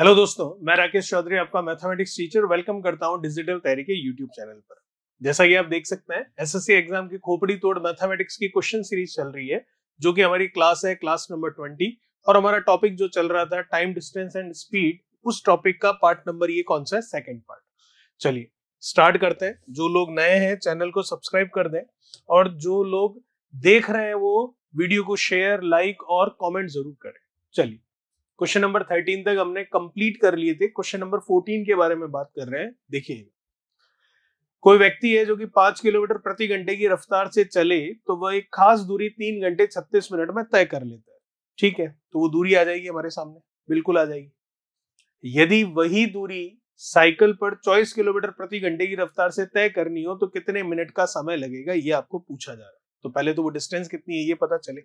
hello दोस्तों मैं राकेश चौधरी आपका मैथमेटिक्स टीचर वेलकम करता हूं डिजिटल तैयारी के यूट्यूब चैनल पर जैसा कि आप देख सकते हैं एसएससी एग्जाम की खोपड़ी तोड़ मैथमेटिक्स की क्वेश्चन सीरीज चल रही है जो कि हमारी क्लास है क्लास नंबर ट्वेंटी और हमारा टॉपिक जो चल रहा था टाइम डिस्टेंस एंड स्पीड उस टॉपिक का पार्ट नंबर ये कौन सा है सेकेंड पार्ट चलिए स्टार्ट करते हैं जो लोग नए हैं चैनल को सब्सक्राइब कर दें और जो लोग देख रहे हैं वो वीडियो को शेयर लाइक और कॉमेंट जरूर करें चलिए क्वेश्चन नंबर थर्टीन तक हमने कंप्लीट कर लिए थे क्वेश्चन नंबर फोर्टीन के बारे में बात कर रहे हैं देखिए कोई व्यक्ति है जो कि पांच किलोमीटर प्रति घंटे की रफ्तार से चले तो वह एक खास दूरी तीन घंटे छत्तीस मिनट में तय कर लेता है ठीक है तो वो दूरी आ जाएगी हमारे सामने बिल्कुल आ जाएगी यदि वही दूरी साइकिल पर चौबीस किलोमीटर प्रति घंटे की रफ्तार से तय करनी हो तो कितने मिनट का समय लगेगा ये आपको पूछा जा रहा है तो पहले तो वो डिस्टेंस कितनी है ये पता चले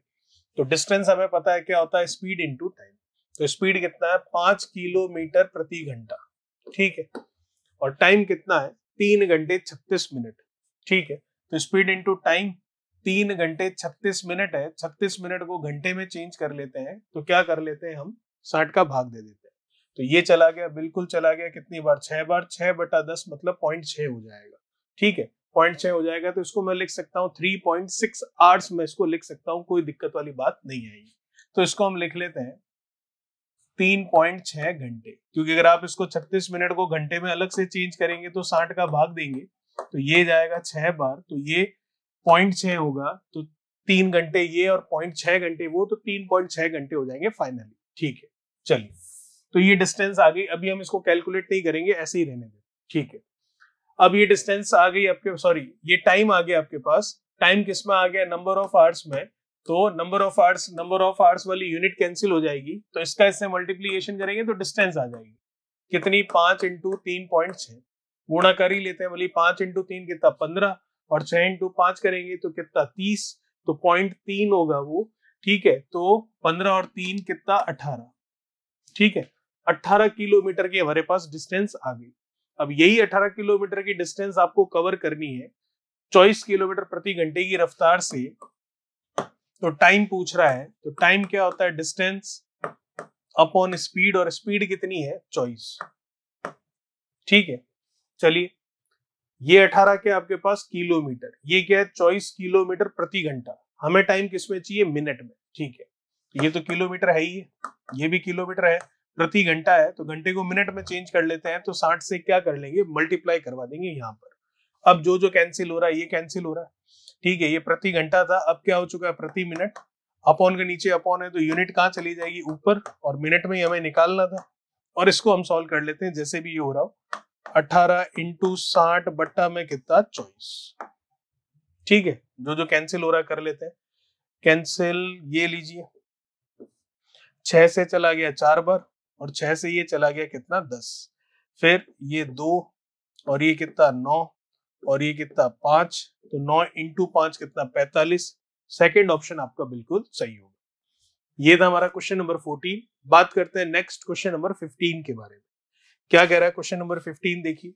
तो डिस्टेंस हमें पता है क्या होता है स्पीड इंटू टाइम तो स्पीड कितना है पांच किलोमीटर प्रति घंटा ठीक है और टाइम कितना है तीन घंटे छत्तीस मिनट ठीक है तो स्पीड इंटू टाइम तीन घंटे छत्तीस मिनट है छत्तीस मिनट को घंटे में चेंज कर लेते हैं तो क्या कर लेते हैं हम साठ का भाग दे देते हैं तो ये चला गया बिल्कुल चला गया कितनी बार छह बार छह बटा दस मतलब पॉइंट छह हो जाएगा ठीक है पॉइंट छह हो जाएगा तो इसको मैं लिख सकता हूँ थ्री पॉइंट सिक्स आवर्स में इसको लिख सकता हूँ कोई दिक्कत वाली बात नहीं आएगी तो इसको हम लिख लेते हैं तीन पॉइंट छह घंटे क्योंकि अगर आप इसको छत्तीस मिनट को घंटे में अलग से चेंज करेंगे तो साठ का भाग देंगे तो ये जाएगा छह बार तो ये पॉइंट छह होगा तो तीन घंटे ये और पॉइंट छह घंटे वो तो तीन पॉइंट छह घंटे हो जाएंगे फाइनली ठीक है चलिए तो ये डिस्टेंस आ गई अभी हम इसको कैलकुलेट नहीं करेंगे ऐसे ही रहने दें ठीक है अब ये डिस्टेंस आ गई आपके सॉरी ये टाइम आ गया आपके पास टाइम किस में आ गया नंबर ऑफ आवर्स में तो number of arts number of arts वाली यूनिट कैंसिल हो जाएगी तो इसका इससे मल्टीप्लीकेशन करेंगे तो डिस्टेंस आ जाएगी कितनी पांच इंटू तीन पॉइंट छह गुणा कर ही लेते हैं बोली पांच इंटू तीन कितना पंद्रह और छह इंटू पांच करेंगे तो कितना तीस तो पॉइंट तीन होगा वो ठीक है तो पंद्रह और तीन कितना अठारह ठीक है अठारह किलोमीटर की हमारे पास डिस्टेंस आ गई अब यही अठारह किलोमीटर की डिस्टेंस आपको कवर करनी है चौबीस किलोमीटर प्रति घंटे की रफ्तार से तो टाइम पूछ रहा है तो टाइम क्या होता है डिस्टेंस अपॉन स्पीड और स्पीड कितनी है चॉइस ठीक है चलिए ये अठारह के आपके पास किलोमीटर ये क्या है चॉइस किलोमीटर प्रति घंटा हमें टाइम किसमें चाहिए मिनट में ठीक है ये तो किलोमीटर है ही है ये भी किलोमीटर है प्रति घंटा है तो घंटे को मिनट में चेंज कर लेते हैं तो साठ से क्या कर लेंगे मल्टीप्लाई करवा देंगे यहां पर अब जो जो कैंसिल हो रहा है ये कैंसिल हो रहा है ठीक है ये प्रति घंटा था अब क्या हो चुका है प्रति मिनट अपॉन के नीचे अपॉन है तो यूनिट कहाँ चली जाएगी ऊपर और मिनट में ही हमें निकालना था और इसको हम सॉल्व कर लेते हैं जैसे भी ये हो रहा हो अठारह इंटू साठ बट्टा में कितना चौबीस ठीक है जो जो कैंसिल हो रहा कर लेते हैं कैंसिल ये लीजिए छह से चला गया चार बार और छह से ये चला गया कितना दस फिर ये दो और ये कितना नौ और ये कितना पांच तो नौ इंटू पांच कितना पैतालीस सेकेंड ऑप्शन आपका बिल्कुल सही होगा ये था हमारा क्वेश्चन नंबर फोर्टीन बात करते हैं नेक्स्ट क्वेश्चन नंबर फिफ्टीन के बारे में क्या कह रहा है क्वेश्चन नंबर फिफ्टीन देखिए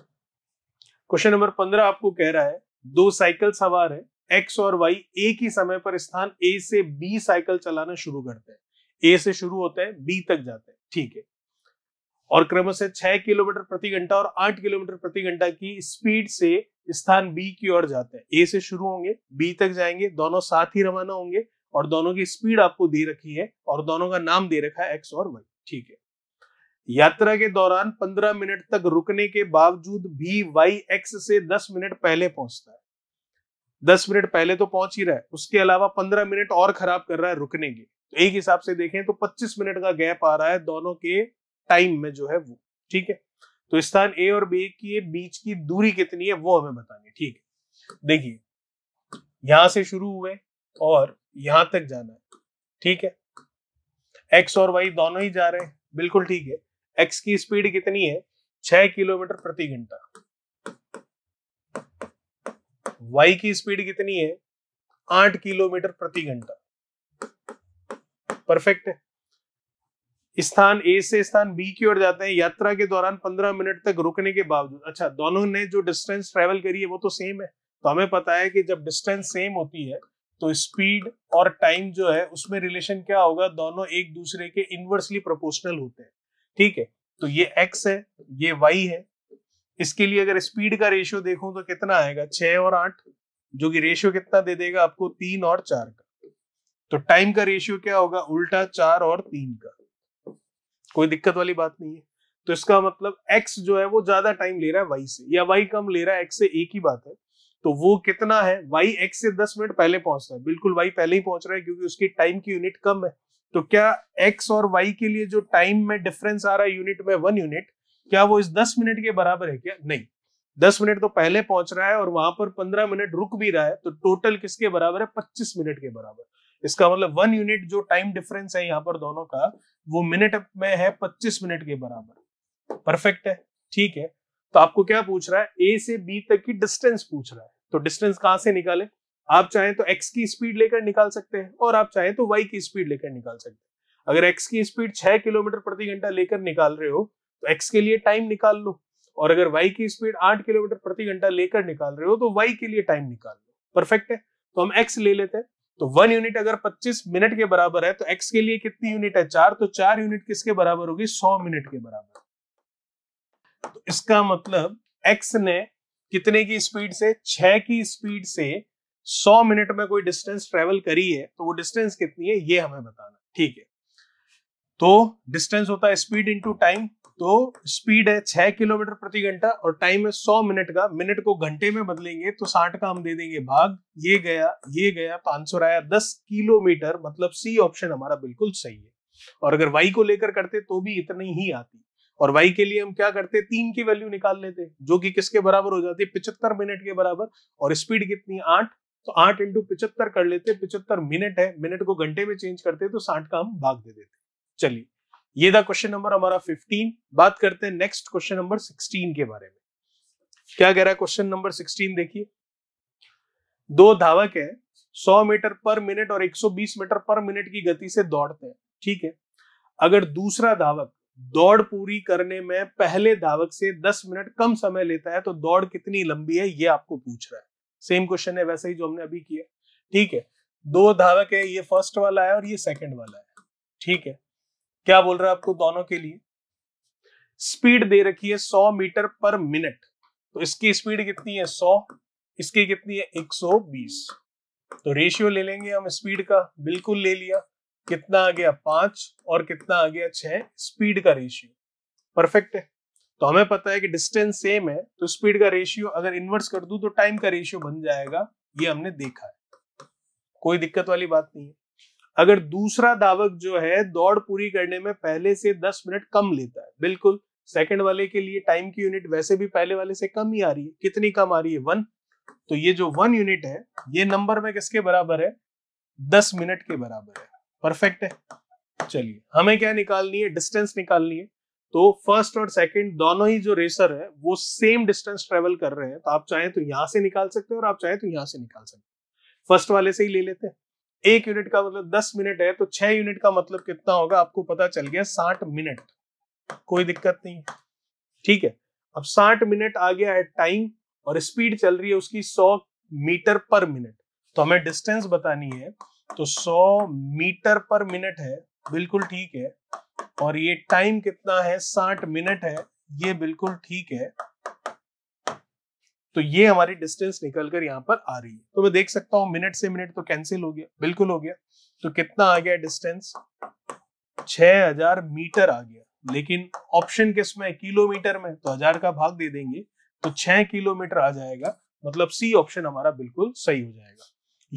क्वेश्चन नंबर पंद्रह आपको कह रहा है दो साइकिल सवार है एक्स और वाई एक ही समय पर स्थान ए से बी साइकिल चलाना शुरू करते हैं ए से शुरू होता है बी तक जाते हैं ठीक है और क्रमशः छह किलोमीटर प्रति घंटा और आठ किलोमीटर प्रति घंटा की स्पीड से स्थान बी की ओर जाते हैं ए से शुरू होंगे बी तक जाएंगे दोनों साथ ही रवाना होंगे और दोनों की स्पीड आपको दे रखी है और दोनों का नाम दे रखा है एक्स और वाई ठीक है यात्रा के दौरान पंद्रह मिनट तक रुकने के बावजूद भी वाई एक्स से दस मिनट पहले पहुंचता है दस मिनट पहले तो पहुंच ही रहा है उसके अलावा पंद्रह मिनट और खराब कर रहा है रुकने के तो एक हिसाब से देखें तो पच्चीस मिनट का गैप आ रहा है दोनों के टाइम में जो है वो ठीक है तो स्थान ए और बी की बीच की दूरी कितनी है वो हमें बतानी ठीक है देखिए यहां से शुरू हुए और यहां तक जाना है ठीक है एक्स और वाई दोनों ही जा रहे हैं बिल्कुल ठीक है एक्स की स्पीड कितनी है छह किलोमीटर प्रति घंटा वाई की स्पीड कितनी है आठ किलोमीटर प्रति घंटा परफेक्ट है स्थान ए से स्थान बी की ओर जाते हैं यात्रा के दौरान 15 मिनट तक रुकने के बावजूद अच्छा दोनों ने जो डिस्टेंस ट्रेवल करी है वो तो सेम है तो हमें पता है कि जब डिस्टेंस सेम होती है तो स्पीड और टाइम जो है उसमें रिलेशन क्या होगा दोनों एक दूसरे के इनवर्सली प्रोपोर्शनल होते हैं ठीक है तो ये एक्स है ये वाई है इसके लिए अगर स्पीड का रेशियो देखूं तो कितना आएगा छह और आठ जो कि रेशियो कितना दे देगा आपको तीन और चार का तो टाइम का रेशियो क्या होगा उल्टा चार और तीन का कोई दिक्कत वाली बात नहीं है तो इसका मतलब x जो है वो ज्यादा टाइम ले रहा है y से या y कम ले रहा है x से एक ही बात है तो वो कितना है y x से 10 मिनट पहले पहुंचता है बिल्कुल y पहले ही पहुंच रहा है क्योंकि उसकी टाइम की यूनिट कम है तो क्या x और y के लिए जो टाइम में डिफरेंस आ रहा है यूनिट में वन यूनिट क्या वो इस दस मिनट के बराबर है क्या नहीं दस मिनट तो पहले पहुंच रहा है और वहां पर पंद्रह मिनट रुक भी रहा है तो टोटल किसके बराबर है पच्चीस मिनट के बराबर इसका मतलब वन यूनिट जो टाइम डिफरेंस है यहाँ पर दोनों का वो मिनट में है पच्चीस मिनट के बराबर परफेक्ट है ठीक है तो आपको क्या पूछ रहा है ए से बी तक की डिस्टेंस पूछ रहा है तो डिस्टेंस कहां से निकाले आप चाहें तो एक्स की स्पीड लेकर निकाल सकते हैं और आप चाहें तो वाई की स्पीड लेकर निकाल सकते हैं अगर एक्स की स्पीड छह किलोमीटर प्रति घंटा लेकर निकाल रहे हो तो एक्स के लिए टाइम निकाल लो और अगर वाई की स्पीड आठ किलोमीटर प्रति घंटा लेकर निकाल रहे हो तो वाई के लिए टाइम निकाल लो परफेक्ट है तो हम एक्स ले लेते हैं तो वन यूनिट अगर 25 मिनट के बराबर है तो एक्स के लिए कितनी यूनिट है चार तो चार यूनिट किसके बराबर होगी सौ मिनट के बराबर तो इसका मतलब एक्स ने कितने की स्पीड से छ की स्पीड से सौ मिनट में कोई डिस्टेंस ट्रेवल करी है तो वो डिस्टेंस कितनी है ये हमें बताना ठीक है तो डिस्टेंस होता है स्पीड इंटू टाइम तो स्पीड है छह किलोमीटर प्रति घंटा और टाइम है सौ मिनट का मिनट को घंटे में बदलेंगे तो साठ का हम दे देंगे भाग ये गया ये गया पांच सौ आया दस किलोमीटर मतलब सी ऑप्शन हमारा बिल्कुल सही है और अगर वाई को लेकर करते तो भी इतनी ही आती और वाई के लिए हम क्या करते तीन की वैल्यू निकाल लेते जो कि किसके बराबर हो जाती है पिछहत्तर मिनट के बराबर और स्पीड कितनी आठ तो आठ इंटू पिछहत्तर कर लेते पिछहत्तर मिनट है मिनट को घंटे में चेंज करते तो साठ का हम भाग दे देते चलिए ये था क्वेश्चन नंबर हमारा 15 बात करते हैं नेक्स्ट क्वेश्चन नंबर 16 के बारे में क्या कह रहा है क्वेश्चन नंबर 16 देखिए दो धावक हैं 100 मीटर पर मिनट और 120 मीटर पर मिनट की गति से दौड़ते हैं ठीक है अगर दूसरा धावक दौड़ पूरी करने में पहले धावक से 10 मिनट कम समय लेता है तो दौड़ कितनी लंबी है ये आपको पूछ रहा है सेम क्वेश्चन है वैसे ही जो हमने अभी किया ठीक है दो धावक है ये फर्स्ट वाला है और ये सेकेंड वाला है ठीक है क्या बोल रहा है आपको दोनों के लिए स्पीड दे रखी है 100 मीटर पर मिनट तो इसकी स्पीड कितनी है 100 इसकी कितनी है 120 तो रेशियो ले लेंगे हम स्पीड का बिल्कुल ले लिया कितना आ गया पांच और कितना आ गया छह स्पीड का रेशियो परफेक्ट है तो हमें पता है कि डिस्टेंस सेम है तो स्पीड का रेशियो अगर इन्वर्स कर दू तो टाइम का रेशियो बन जाएगा ये हमने देखा है कोई दिक्कत वाली बात नहीं है अगर दूसरा धावक जो है दौड़ पूरी करने में पहले से दस मिनट कम लेता है बिल्कुल सेकंड वाले के लिए टाइम की यूनिट वैसे भी पहले वाले से कम ही आ रही है कितनी कम आ रही है वन तो ये जो वन यूनिट है ये नंबर में किसके बराबर है दस मिनट के बराबर है परफेक्ट है चलिए हमें क्या निकालनी है डिस्टेंस निकालनी है तो फर्स्ट और सेकंड दोनों ही जो रेसर है वो सेम डिस्टेंस ट्रेवल कर रहे हैं तो आप चाहें तो यहां से निकाल सकते हैं और आप चाहें तो यहां से निकाल सकते हैं फर्स्ट वाले से ही ले लेते हैं एक यूनिट का मतलब दस मिनट है तो छह यूनिट का मतलब कितना होगा आपको पता चल गया साठ मिनट कोई दिक्कत नहीं ठीक है अब साठ मिनट आ गया है टाइम और स्पीड चल रही है उसकी सौ मीटर पर मिनट तो हमें डिस्टेंस बतानी है तो सौ मीटर पर मिनट है बिल्कुल ठीक है और ये टाइम कितना है साठ मिनट है ये बिल्कुल ठीक है तो ये हमारी डिस्टेंस निकल कर यहाँ पर आ रही है तो मैं देख सकता हूँ मिनट से मिनट तो कैंसिल हो गया बिल्कुल हो गया तो कितना आ गया डिस्टेंस 6000 मीटर आ गया लेकिन ऑप्शन किस में किलोमीटर में तो हजार का भाग दे देंगे तो छह किलोमीटर आ जाएगा मतलब सी ऑप्शन हमारा बिल्कुल सही हो जाएगा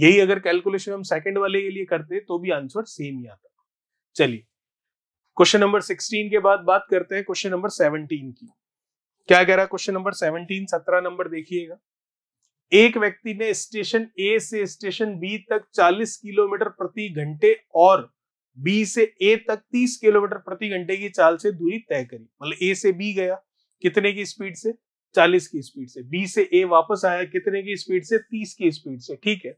यही अगर कैलकुलेशन हम सेकंड वाले के लिए करते तो भी आंसर सेम ही आता चलिए क्वेश्चन नंबर सिक्सटीन के बाद बात करते हैं क्वेश्चन नंबर सेवनटीन की क्या कह रहा है क्वेश्चन नंबर सेवनटीन सत्रह नंबर देखिएगा एक व्यक्ति ने स्टेशन ए से स्टेशन बी तक 40 किलोमीटर प्रति घंटे और बी से ए तक 30 किलोमीटर प्रति घंटे की चाल से दूरी तय करी मतलब ए से बी गया कितने की स्पीड से 40 की स्पीड से बी से ए वापस आया कितने की स्पीड से 30 की स्पीड से ठीक है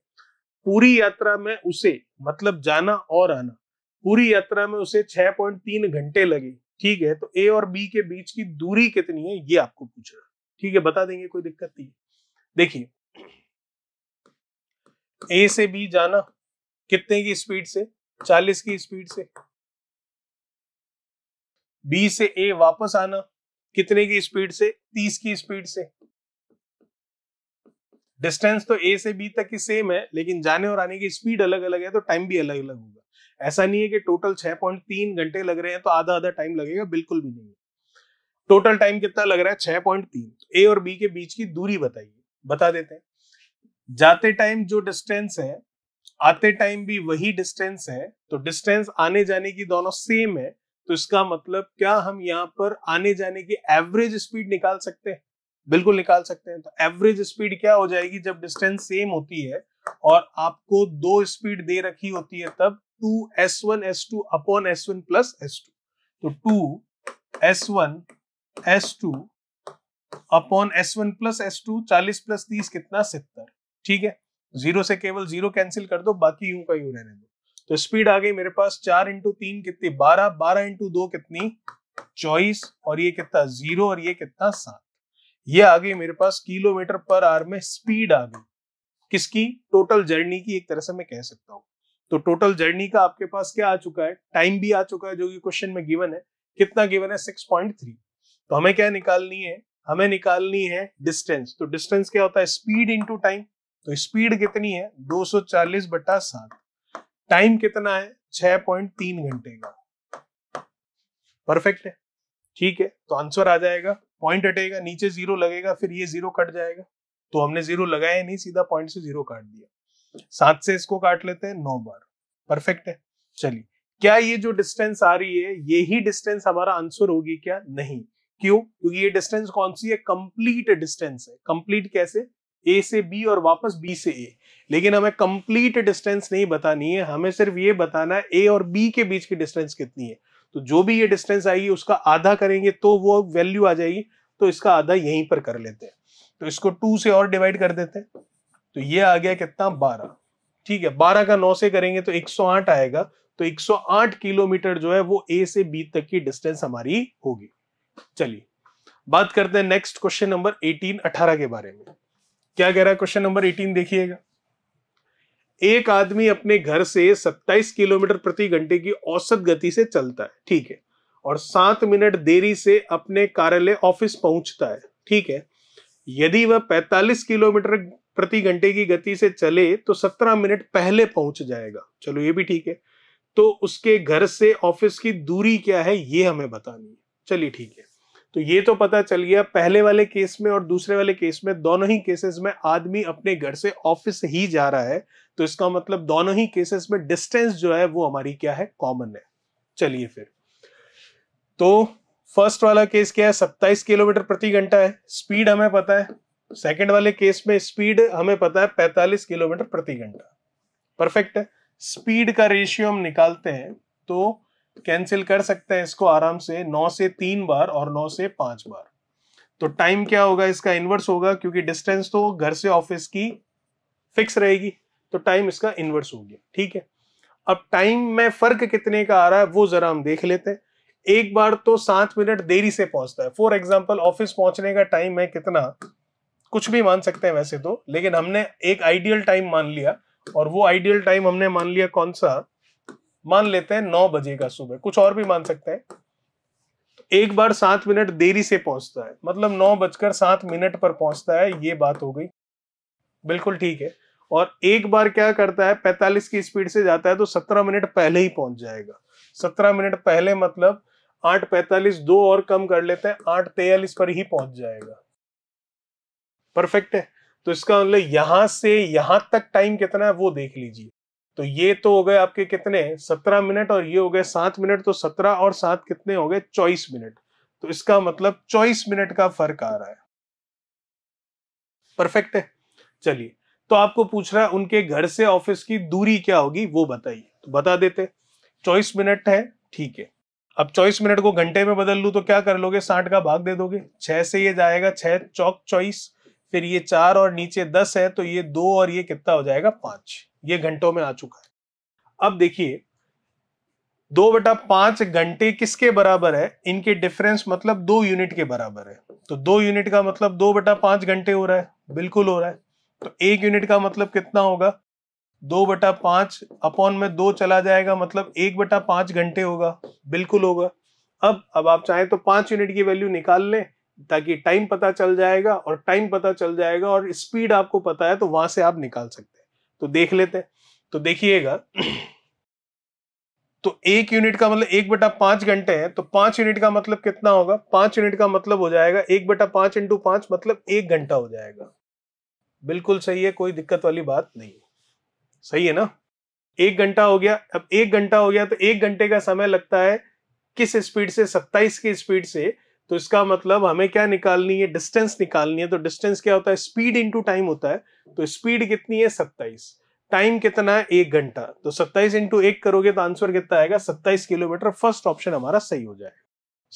पूरी यात्रा में उसे मतलब जाना और आना पूरी यात्रा में उसे तीन घंटे लगे ठीक है तो ए और बी के बीच की दूरी कितनी है ये आपको पूछ रहा है ठीक है बता देंगे कोई दिक्कत नहीं देखिए ए से बी जाना कितने की स्पीड से 40 की स्पीड से बी से ए वापस आना कितने की स्पीड से 30 की स्पीड से डिस्टेंस तो ए से बी तक की सेम है लेकिन जाने और आने की स्पीड अलग अलग है तो टाइम भी अलग अलग होगा ऐसा नहीं है कि टोटल छह पॉइंट तीन घंटे लग रहे हैं तो आधा आधा टाइम लगेगा बिल्कुल भी नहीं टोटल टाइम कितना लग रहा है छह पॉइंट तीन ए और बी के बीच की दूरी बताइए बता देते हैं जाते टाइम जो डिस्टेंस है आते टाइम भी वही डिस्टेंस है तो डिस्टेंस आने जाने की दोनों सेम है तो इसका मतलब क्या हम यहाँ पर आने जाने की एवरेज स्पीड निकाल सकते हैं बिल्कुल निकाल सकते हैं तो एवरेज स्पीड क्या हो जाएगी जब डिस्टेंस सेम होती है और आपको दो स्पीड दे रखी होती है तब two S one S two upon S one plus S two तो two S one S two upon S one plus S two चालीस प्लस तीस कितना सत्तर ठीक है जीरो से केवल जीरो कैंसिल कर दो बाकी यू का यू रहने दो तो स्पीड आ गई मेरे पास चार इंटू तीन कितनी बारह बारह इंटू दो कितनी चौबीस और ये कितना जीरो और ये कितना सात ये आ गई मेरे पास किलोमीटर पर आर में स्पीड आ गई किसकी टोटल जर्नी की एक तरह से मैं कह सकता हूँ तो टोटल जर्नी का आपके पास क्या आ चुका है टाइम भी आ चुका है जो कि क्वेश्चन में गिवन है कितना गिवन है सिक्स पॉइंट थ्री तो हमें क्या निकालनी है हमें निकालनी है डिस्टेंस तो डिस्टेंस क्या होता है स्पीड इंटू टाइम तो स्पीड कितनी है 240 बटा सात टाइम कितना है 6.3 घंटे का परफेक्ट है ठीक है तो आंसर आ जाएगा पॉइंट हटेगा नीचे जीरो लगेगा फिर ये जीरो कट जाएगा तो हमने जीरो लगाया नहीं सीधा पॉइंट से जीरो काट दिया सात से इसको काट लेते हैं नौ बार परफेक्ट है चलिए क्या ये जो डिस्टेंस आ रही है ये ही डिस्टेंस हमारा आंसर होगी क्या नहीं क्यों क्योंकि ये डिस्टेंस कौन सी है कंप्लीट डिस्टेंस है कंप्लीट कैसे ए से बी और वापस बी से ए लेकिन हमें कंप्लीट डिस्टेंस नहीं बतानी है हमें सिर्फ ये बताना है ए और बी के बीच की डिस्टेंस कितनी है तो जो भी ये डिस्टेंस आएगी उसका आधा करेंगे तो वो वैल्यू आ जाएगी तो इसका आधा यहीं पर कर लेते हैं तो इसको टू से और डिवाइड कर देते हैं तो ये आ गया कितना बारह ठीक है बारह का नौ से करेंगे तो एक सौ आठ आएगा तो 108 किलोमीटर जो है वो ए से बी तक की डिस्टेंस हमारी होगी चलिए बात करते हैं नेक्स्ट क्वेश्चन नंबर 18 18 के बारे में क्या कह रहा है क्वेश्चन नंबर 18 देखिएगा एक आदमी अपने घर से 27 किलोमीटर प्रति घंटे की औसत गति से चलता है ठीक है और सात मिनट देरी से अपने कार्यालय ऑफिस पहुंचता है ठीक है यदि वह 45 किलोमीटर प्रति घंटे की गति से चले तो सत्रह मिनट पहले पहुंच जाएगा चलो ये भी ठीक है तो उसके घर से ऑफिस की दूरी क्या है ये हमें बतानी है चलिए ठीक है तो ये तो पता चल गया पहले वाले केस में और दूसरे वाले केस में दोनों ही केसेस में आदमी अपने घर से ऑफिस ही जा रहा है तो इसका मतलब दोनों ही केसेस में डिस्टेंस जो है वो हमारी क्या है कॉमन है चलिए फिर तो फर्स्ट वाला केस क्या है सत्ताईस किलोमीटर प्रति घंटा है स्पीड हमें पता है सेकंड वाले केस में स्पीड हमें पता है 45 किलोमीटर प्रति घंटा परफेक्ट है स्पीड का रेशियो हम निकालते हैं तो कैंसिल कर सकते हैं इसको आराम से 9 से तीन बार और 9 से पांच बार तो टाइम क्या होगा इसका इन्वर्स होगा क्योंकि डिस्टेंस तो घर से ऑफिस की फिक्स रहेगी तो टाइम इसका इन्वर्स हो गया ठीक है अब टाइम में फर्क कितने का आ रहा है वो जरा हम देख लेते हैं एक बार तो सात मिनट देरी से पहुंचता है फॉर एग्जाम्पल ऑफिस पहुंचने का टाइम है कितना कुछ भी मान सकते हैं वैसे तो लेकिन हमने एक आइडियल टाइम मान लिया और वो आइडियल टाइम हमने मान लिया कौन सा मान लेते हैं नौ बजे का सुबह कुछ और भी मान सकते हैं एक बार सात मिनट देरी से पहुंचता है मतलब नौ बजकर सात मिनट पर पहुंचता है ये बात हो गई बिल्कुल ठीक है और एक बार क्या करता है पैतालीस की स्पीड से जाता है तो सत्रह मिनट पहले ही पहुंच जाएगा सत्रह मिनट पहले मतलब आठ पैतालीस दो और कम कर लेते हैं आठ तेयालीस पर ही पहुंच जाएगा परफेक्ट है तो इसका मतलब यहां से यहां तक टाइम कितना है वो देख लीजिए तो ये तो हो गए आपके कितने सत्रह मिनट और ये हो गए सात मिनट तो सत्रह और सात कितने हो गए चौबीस मिनट तो इसका मतलब चौबीस मिनट का फर्क आ रहा है परफेक्ट है चलिए तो आपको पूछ रहा है उनके घर से ऑफिस की दूरी क्या होगी वो बताइए तो बता देते चौबीस मिनट है ठीक है अब चौबीस मिनट को घंटे में बदल लू तो क्या कर लोगे साठ का भाग दे दोगे छह से ये जाएगा छह चौक चौबीस फिर ये चार और नीचे दस है तो ये दो और ये कितना हो जाएगा पांच ये घंटों में आ चुका है अब देखिए दो बटा पांच घंटे किसके बराबर है इनके डिफरेंस मतलब दो यूनिट के बराबर है तो दो यूनिट का मतलब दो बटा पांच घंटे हो रहा है बिल्कुल हो रहा है तो एक यूनिट का मतलब कितना होगा दो बटा पांच अपॉन में दो चला जाएगा मतलब एक बटा पांच घंटे होगा बिल्कुल होगा अब अब आप चाहें तो पांच यूनिट की वैल्यू निकाल लें ताकि टाइम पता चल जाएगा और टाइम पता चल जाएगा और स्पीड आपको पता है तो वहां से आप निकाल सकते हैं तो देख लेते हैं तो देखिएगा तो एक यूनिट का मतलब एक बटा पांच घंटे हैं तो पांच यूनिट का मतलब कितना होगा पांच यूनिट का मतलब हो जाएगा एक बटा पांच इंटू पांच मतलब एक घंटा हो जाएगा बिल्कुल सही है कोई दिक्कत वाली बात नहीं सही है ना एक घंटा हो गया अब एक घंटा हो गया तो एक घंटे का समय लगता है किस स्पीड से सत्ताईस की स्पीड से तो इसका मतलब हमें क्या निकालनी है डिस्टेंस निकालनी है तो डिस्टेंस क्या होता है स्पीड इंटू टाइम होता है तो स्पीड कितनी है सत्ताईस टाइम कितना है एक घंटा तो सत्ताईस इंटू एक करोगे तो आंसर कितना आएगा सत्ताईस किलोमीटर फर्स्ट ऑप्शन हमारा सही हो जाए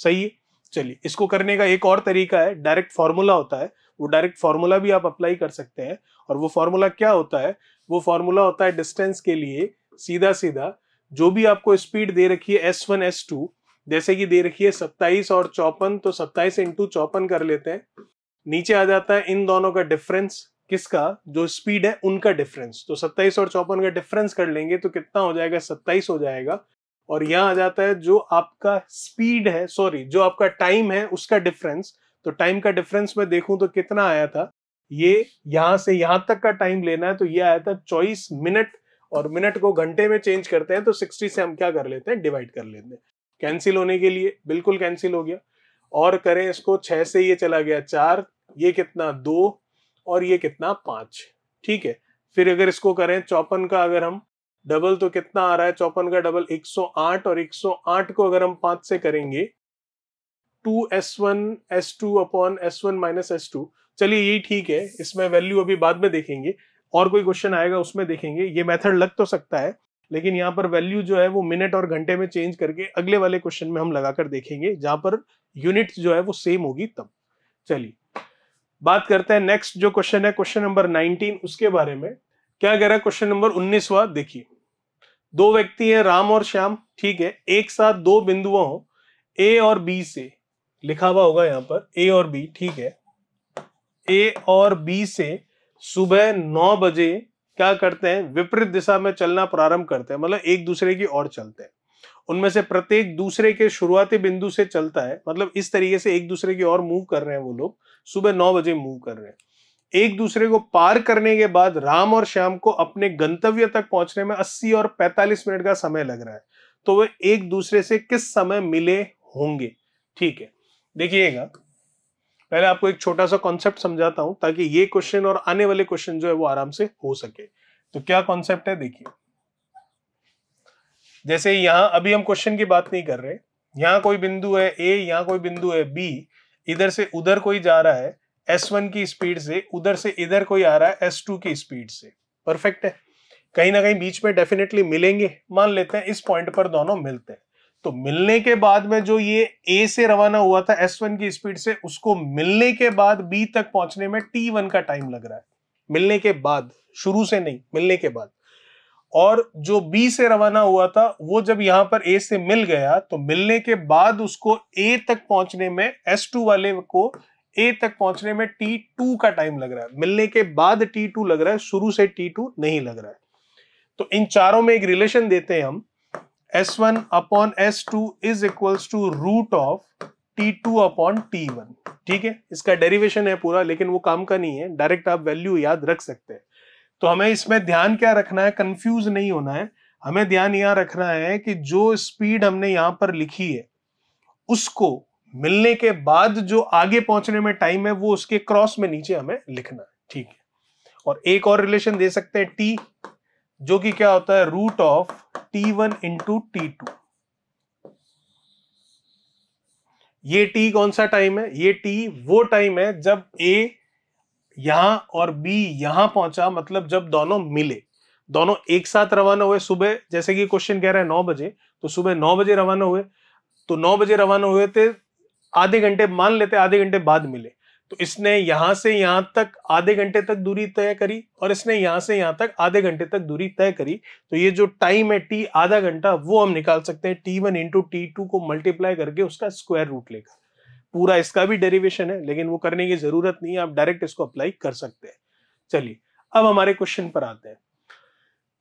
सही है चलिए इसको करने का एक और तरीका है डायरेक्ट फॉर्मूला होता है वो डायरेक्ट फॉर्मूला भी आप अप्लाई कर सकते हैं और वो फॉर्मूला क्या होता है वो फॉर्मूला होता है डिस्टेंस के लिए सीधा सीधा जो भी आपको स्पीड दे रखी है एस वन एस टू जैसे कि दे रखी है सत्ताईस और चौपन तो सत्ताईस इंटू चौपन कर लेते हैं नीचे आ जाता है इन दोनों का डिफरेंस किसका जो स्पीड है उनका डिफरेंस तो सत्ताईस और चौपन का डिफरेंस कर लेंगे तो कितना हो जाएगा सत्ताईस हो जाएगा और यहाँ आ जाता है जो आपका स्पीड है सॉरी जो आपका टाइम है उसका डिफरेंस तो टाइम का डिफरेंस मैं देखूं तो कितना आया था ये यहां से यहां तक का टाइम लेना है तो ये आया था चौबीस मिनट और मिनट को घंटे में चेंज करते हैं तो सिक्सटी से हम क्या कर लेते हैं डिवाइड कर लेते हैं कैंसिल होने के लिए बिल्कुल कैंसिल हो गया और करें इसको छह से ये चला गया चार ये कितना दो और ये कितना पांच ठीक है फिर अगर इसको करें चौपन का अगर हम डबल तो कितना आ रहा है चौपन का डबल 108 और 108 को अगर हम पांच से करेंगे two S one S two upon S one minus S two चलिए यही ठीक है इसमें वैल्यू अभी बाद में देखेंगे और कोई क्वेश्चन आएगा उसमें देखेंगे ये मेथड लग तो सकता है लेकिन यहाँ पर वैल्यू जो है वो मिनट और घंटे में चेंज करके अगले वाले क्वेश्चन में हम लगाकर देखेंगे जहां पर यूनिट जो है वो सेम होगी तब चलिए बात करते हैं नेक्स्ट जो क्वेश्चन है क्वेश्चन नंबर 19 उसके बारे में क्या कह रहा है क्वेश्चन नंबर वा देखिए दो व्यक्ति हैं राम और श्याम ठीक है एक साथ दो बिंदुओं हो ए और बी से लिखा हुआ होगा यहाँ पर ए और बी ठीक है ए और बी से सुबह नौ बजे क्या करते हैं विपरीत दिशा में चलना प्रारंभ करते हैं मतलब एक दूसरे की ओर चलते हैं उनमें से प्रत्येक दूसरे के शुरुआती बिंदु से चलता है मतलब इस तरीके से एक दूसरे की ओर मूव कर रहे हैं वो लोग सुबह नौ बजे मूव कर रहे हैं एक दूसरे को पार करने के बाद राम और श्याम को अपने गंतव्य तक पहुंचने में 80 और 45 मिनट का समय लग रहा है तो वे एक दूसरे से किस समय मिले होंगे ठीक है देखिएगा पहले आपको एक छोटा सा कॉन्सेप्ट समझाता हूं ताकि ये क्वेश्चन और आने वाले क्वेश्चन जो है वो आराम से हो सके तो क्या कॉन्सेप्ट है देखिए जैसे यहां अभी हम क्वेश्चन की बात नहीं कर रहे यहां कोई बिंदु है ए यहां कोई बिंदु है बी इधर से उधर कोई जा रहा है एस वन की स्पीड से उधर से इधर कोई आ रहा है एस टू की स्पीड से परफेक्ट है कहीं ना कहीं बीच में डेफिनेटली मिलेंगे मान लेते हैं इस पॉइंट पर दोनों मिलते हैं तो मिलने के बाद में जो ये ए से रवाना हुआ था एस वन की स्पीड से उसको मिलने के बाद बी तक पहुंचने में टी वन का टाइम लग रहा है मिलने के बाद शुरू से नहीं मिलने के बाद और जो बी से रवाना हुआ था वो जब यहां पर ए से मिल गया तो मिलने के बाद उसको ए तक पहुंचने में एस टू वाले को ए तक पहुंचने में टी टू का टाइम लग रहा है मिलने के बाद टी टू लग रहा है शुरू से टी टू नहीं लग रहा है तो इन चारों में एक रिलेशन देते हैं हम S one upon S two is equals to root of T two upon T one ठीक है इसका डेरिवेशन है पूरा लेकिन वो काम का नहीं है डायरेक्ट आप वैल्यू याद रख सकते हैं तो हमें इसमें ध्यान क्या रखना है कंफ्यूज नहीं होना है हमें ध्यान यहाँ रखना है कि जो स्पीड हमने यहाँ पर लिखी है उसको मिलने के बाद जो आगे पहुंचने में टाइम है वो उसके क्रॉस में नीचे हमें लिखना है ठीक है और एक और रिलेशन दे सकते हैं टी जो कि क्या होता है root of T one into T two ये टी कौन सा टाइम है ये टी वो टाइम है जब ए यहां और बी यहां पहुंचा मतलब जब दोनों मिले दोनों एक साथ रवाना हुए सुबह जैसे कि क्वेश्चन कह रहा है नौ बजे तो सुबह नौ बजे रवाना हुए तो नौ बजे रवाना हुए थे आधे घंटे मान लेते आधे घंटे बाद मिले तो इसने यहां से यहां तक आधे घंटे तक दूरी तय करी और इसने यहां से यहां तक आधे घंटे तक दूरी तय करी तो ये जो टाइम है टी आधा घंटा वो हम निकाल सकते हैं T one into T two को मल्टीप्लाई करके उसका स्क्वायर रूट लेकर पूरा इसका भी डेरिवेशन है लेकिन वो करने की जरूरत नहीं है आप डायरेक्ट इसको अप्लाई कर सकते हैं चलिए अब हमारे क्वेश्चन पर आते हैं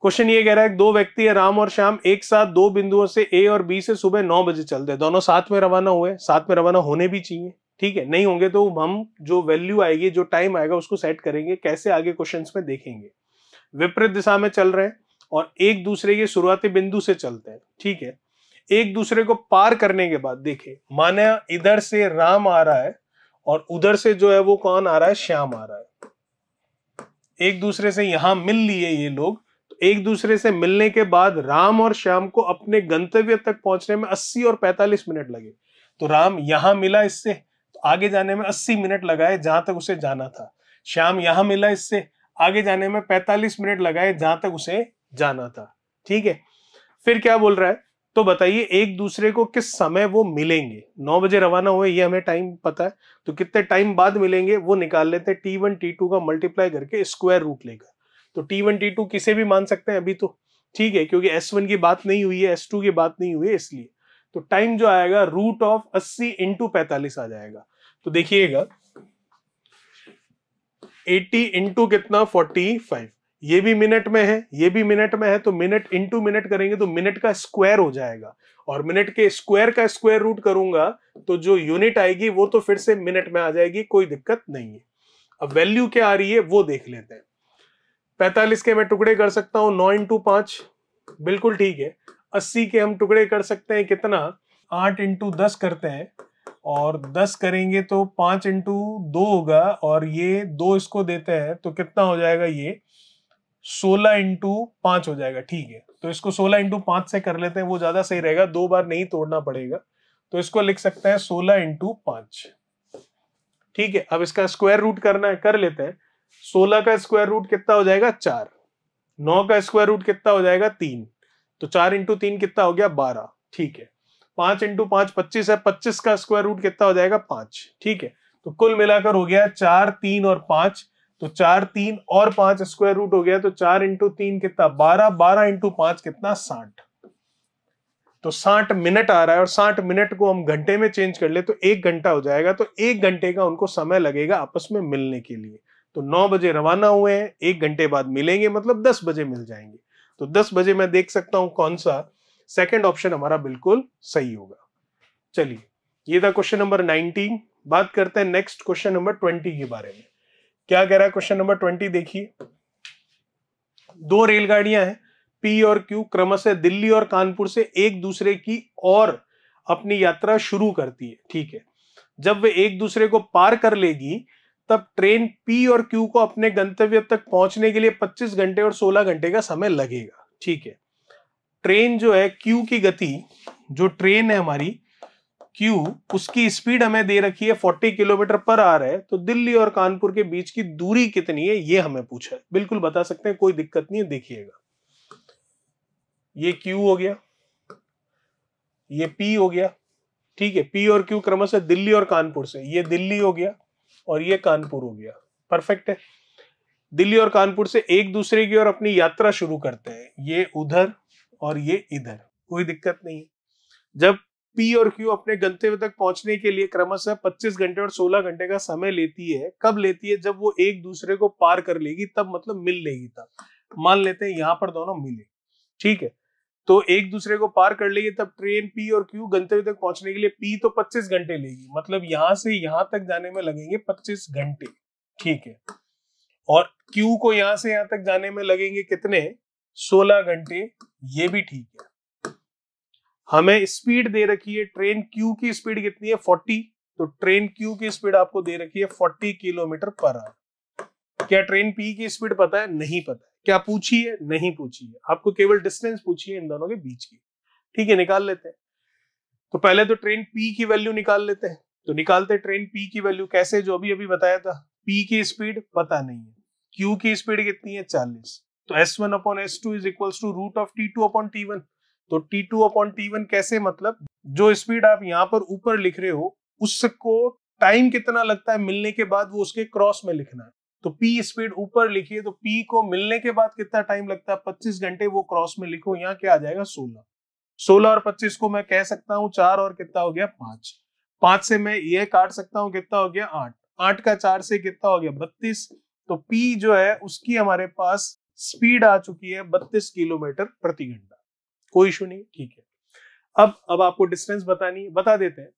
क्वेश्चन ये कह रहा है दो व्यक्ति है राम और श्याम एक साथ दो बिंदुओं से ए और बी से सुबह नौ बजे चलते हैं दोनों साथ में रवाना हुए साथ में रवाना होने भी चाहिए ठीक है नहीं होंगे तो हम जो वैल्यू आएगी जो टाइम आएगा उसको सेट करेंगे कैसे आगे क्वेश्चन में देखेंगे विपरीत दिशा में चल रहे हैं और एक दूसरे के शुरुआती बिंदु से चलते हैं ठीक है एक दूसरे को पार करने के बाद देखे माने इधर से राम आ रहा है और उधर से जो है वो कौन आ रहा है श्याम आ रहा है एक दूसरे से यहां मिल लिए ये लोग तो एक दूसरे से मिलने के बाद राम और श्याम को अपने गंतव्य तक पहुंचने में 80 और 45 मिनट लगे तो राम यहां मिला इससे आगे जाने में 80 मिनट लगाए जहां तक उसे जाना था श्याम यहां मिला इससे आगे जाने में 45 मिनट लगाए जहां तक उसे जाना था ठीक है फिर क्या बोल रहा है तो बताइए एक दूसरे को किस समय वो मिलेंगे नौ बजे रवाना हुए ये हमें टाइम पता है तो कितने टाइम बाद मिलेंगे वो निकाल लेते हैं टी वन टी टू का मल्टीप्लाई करके स्क्वायर रूट लेकर तो टी वन टी टू किसे भी मान सकते हैं अभी तो ठीक है क्योंकि एस वन की बात नहीं हुई है एस टू की बात नहीं हुई है इसलिए तो टाइम जो आएगा रूट ऑफ अस्सी इंटू पैंतालीस आ जाएगा तो देखिएगा 80 इंटू कितना 45 ये भी मिनट में है ये भी मिनट में है तो मिनट इंटू मिनट करेंगे तो मिनट का स्क्वायर हो जाएगा और मिनट के स्क्वायर का स्क्वायर रूट करूंगा तो जो यूनिट आएगी वो तो फिर से मिनट में आ जाएगी कोई दिक्कत नहीं है अब वैल्यू क्या आ रही है वो देख लेते हैं पैतालीस के मैं टुकड़े कर सकता हूं नौ इंटू पांच बिल्कुल ठीक है अस्सी के हम टुकड़े कर सकते हैं कितना आठ इंटू दस करते हैं और दस करेंगे तो पाँच इंटू दो होगा और ये दो इसको देते हैं तो कितना हो जाएगा ये सोलह इंटू पांच हो जाएगा ठीक है तो इसको सोलह इंटू पांच से कर लेते हैं वो ज़्यादा सही रहेगा दो बार नहीं तोड़ना पड़ेगा तो इसको लिख सकते हैं सोलह इंटू पांच ठीक है अब इसका स्क्वायर रूट करना है कर लेते हैं सोलह का स्क्वायर रूट कितना हो जाएगा चार नौ का स्क्वायर रूट कितना हो जाएगा तीन तो चार इंटू तीन कितना हो गया बारह ठीक है पांच इंटू पांच पच्चीस है पच्चीस का स्क्वायर रूट कितना हो जाएगा पांच ठीक है तो कुल मिलाकर हो गया चार तीन और पांच तो चार तीन और पांच स्क्वायर रूट हो गया तो चार इंटू तीन कितना बारह बारह इंटू पांच कितना साठ तो साठ मिनट आ रहा है और साठ मिनट को हम घंटे में चेंज कर ले तो एक घंटा हो जाएगा तो एक घंटे का उनको समय लगेगा आपस में मिलने के लिए तो नौ बजे रवाना हुए हैं एक घंटे बाद मिलेंगे मतलब दस बजे मिल जाएंगे तो दस बजे मैं देख सकता हूं कौन सा सेकेंड ऑप्शन हमारा बिल्कुल सही होगा चलिए ये था क्वेश्चन नंबर 19 बात करते हैं नेक्स्ट क्वेश्चन नंबर 20 के बारे में क्या कह रहा है क्वेश्चन नंबर 20 देखिए दो रेलगाड़ियां हैं पी और क्यू क्रमशः दिल्ली और कानपुर से एक दूसरे की और अपनी यात्रा शुरू करती है ठीक है जब वे एक दूसरे को पार कर लेगी तब ट्रेन पी और क्यू को अपने गंतव्य तक पहुंचने के लिए 25 घंटे और 16 घंटे का समय लगेगा ठीक है ट्रेन जो है क्यू की गति जो ट्रेन है हमारी क्यू उसकी स्पीड हमें दे रखी है 40 किलोमीटर पर रहा है तो दिल्ली और कानपुर के बीच की दूरी कितनी है ये हमें पूछा है बिल्कुल बता सकते हैं कोई दिक्कत नहीं है देखिएगा ये क्यू हो गया ये पी हो गया ठीक है पी और क्यू है दिल्ली और कानपुर से ये दिल्ली हो गया और ये कानपुर हो गया परफेक्ट है दिल्ली और कानपुर से एक दूसरे की ओर अपनी यात्रा शुरू करते हैं ये उधर और ये इधर कोई दिक्कत नहीं है जब पी और क्यू अपने गंतव्य तक पहुंचने के लिए क्रमशः 25 घंटे और 16 घंटे का समय लेती है कब लेती है जब वो एक दूसरे को पार कर लेगी तब मतलब मिल लेगी तब मान लेते हैं यहाँ पर दोनों मिले ठीक है तो एक दूसरे को पार कर लेगी तब ट्रेन पी और क्यू गंतव्य तक पहुंचने के लिए पी तो 25 घंटे लेगी मतलब यहां से यहां तक जाने में लगेंगे 25 घंटे ठीक है और क्यू को यहां से यहां तक जाने में लगेंगे कितने सोलह घंटे ये भी ठीक है हमें स्पीड दे रखी है ट्रेन क्यू की स्पीड कितनी है फोर्टी तो ट्रेन क्यू की स्पीड आपको दे रखी है फोर्टी किलोमीटर पर आवर क्या ट्रेन पी की स्पीड पता है नहीं पता है क्या पूछी है नहीं पूछी है आपको केवल डिस्टेंस पूछी है इन दोनों के बीच की ठीक है निकाल लेते हैं तो पहले तो ट्रेन पी की वैल्यू निकाल लेते हैं तो निकालते ट्रेन पी की वैल्यू कैसे जो अभी अभी बताया था पी की स्पीड पता नहीं है क्यू की स्पीड कितनी है चालीस तो S one upon S two is equal to root of T two upon T one तो T two upon T one कैसे मतलब जो स्पीड आप यहाँ पर ऊपर लिख रहे हो उसको टाइम कितना लगता है मिलने के बाद वो उसके क्रॉस में लिखना है तो P स्पीड ऊपर लिखिए तो P को मिलने के बाद कितना टाइम लगता है 25 घंटे वो क्रॉस में लिखो यहाँ क्या आ जाएगा 16 16 और 25 को मैं कह सकता हूँ चार और कितना हो गया पांच पांच से मैं ये काट सकता हूँ कितना हो गया आठ आठ का चार से कितना हो गया बत्तीस तो P जो है उसकी हमारे पास स्पीड आ चुकी है बत्तीस किलोमीटर प्रति घंटा कोई इशू नहीं ठीक है अब अब आपको डिस्टेंस बतानी है बता देते हैं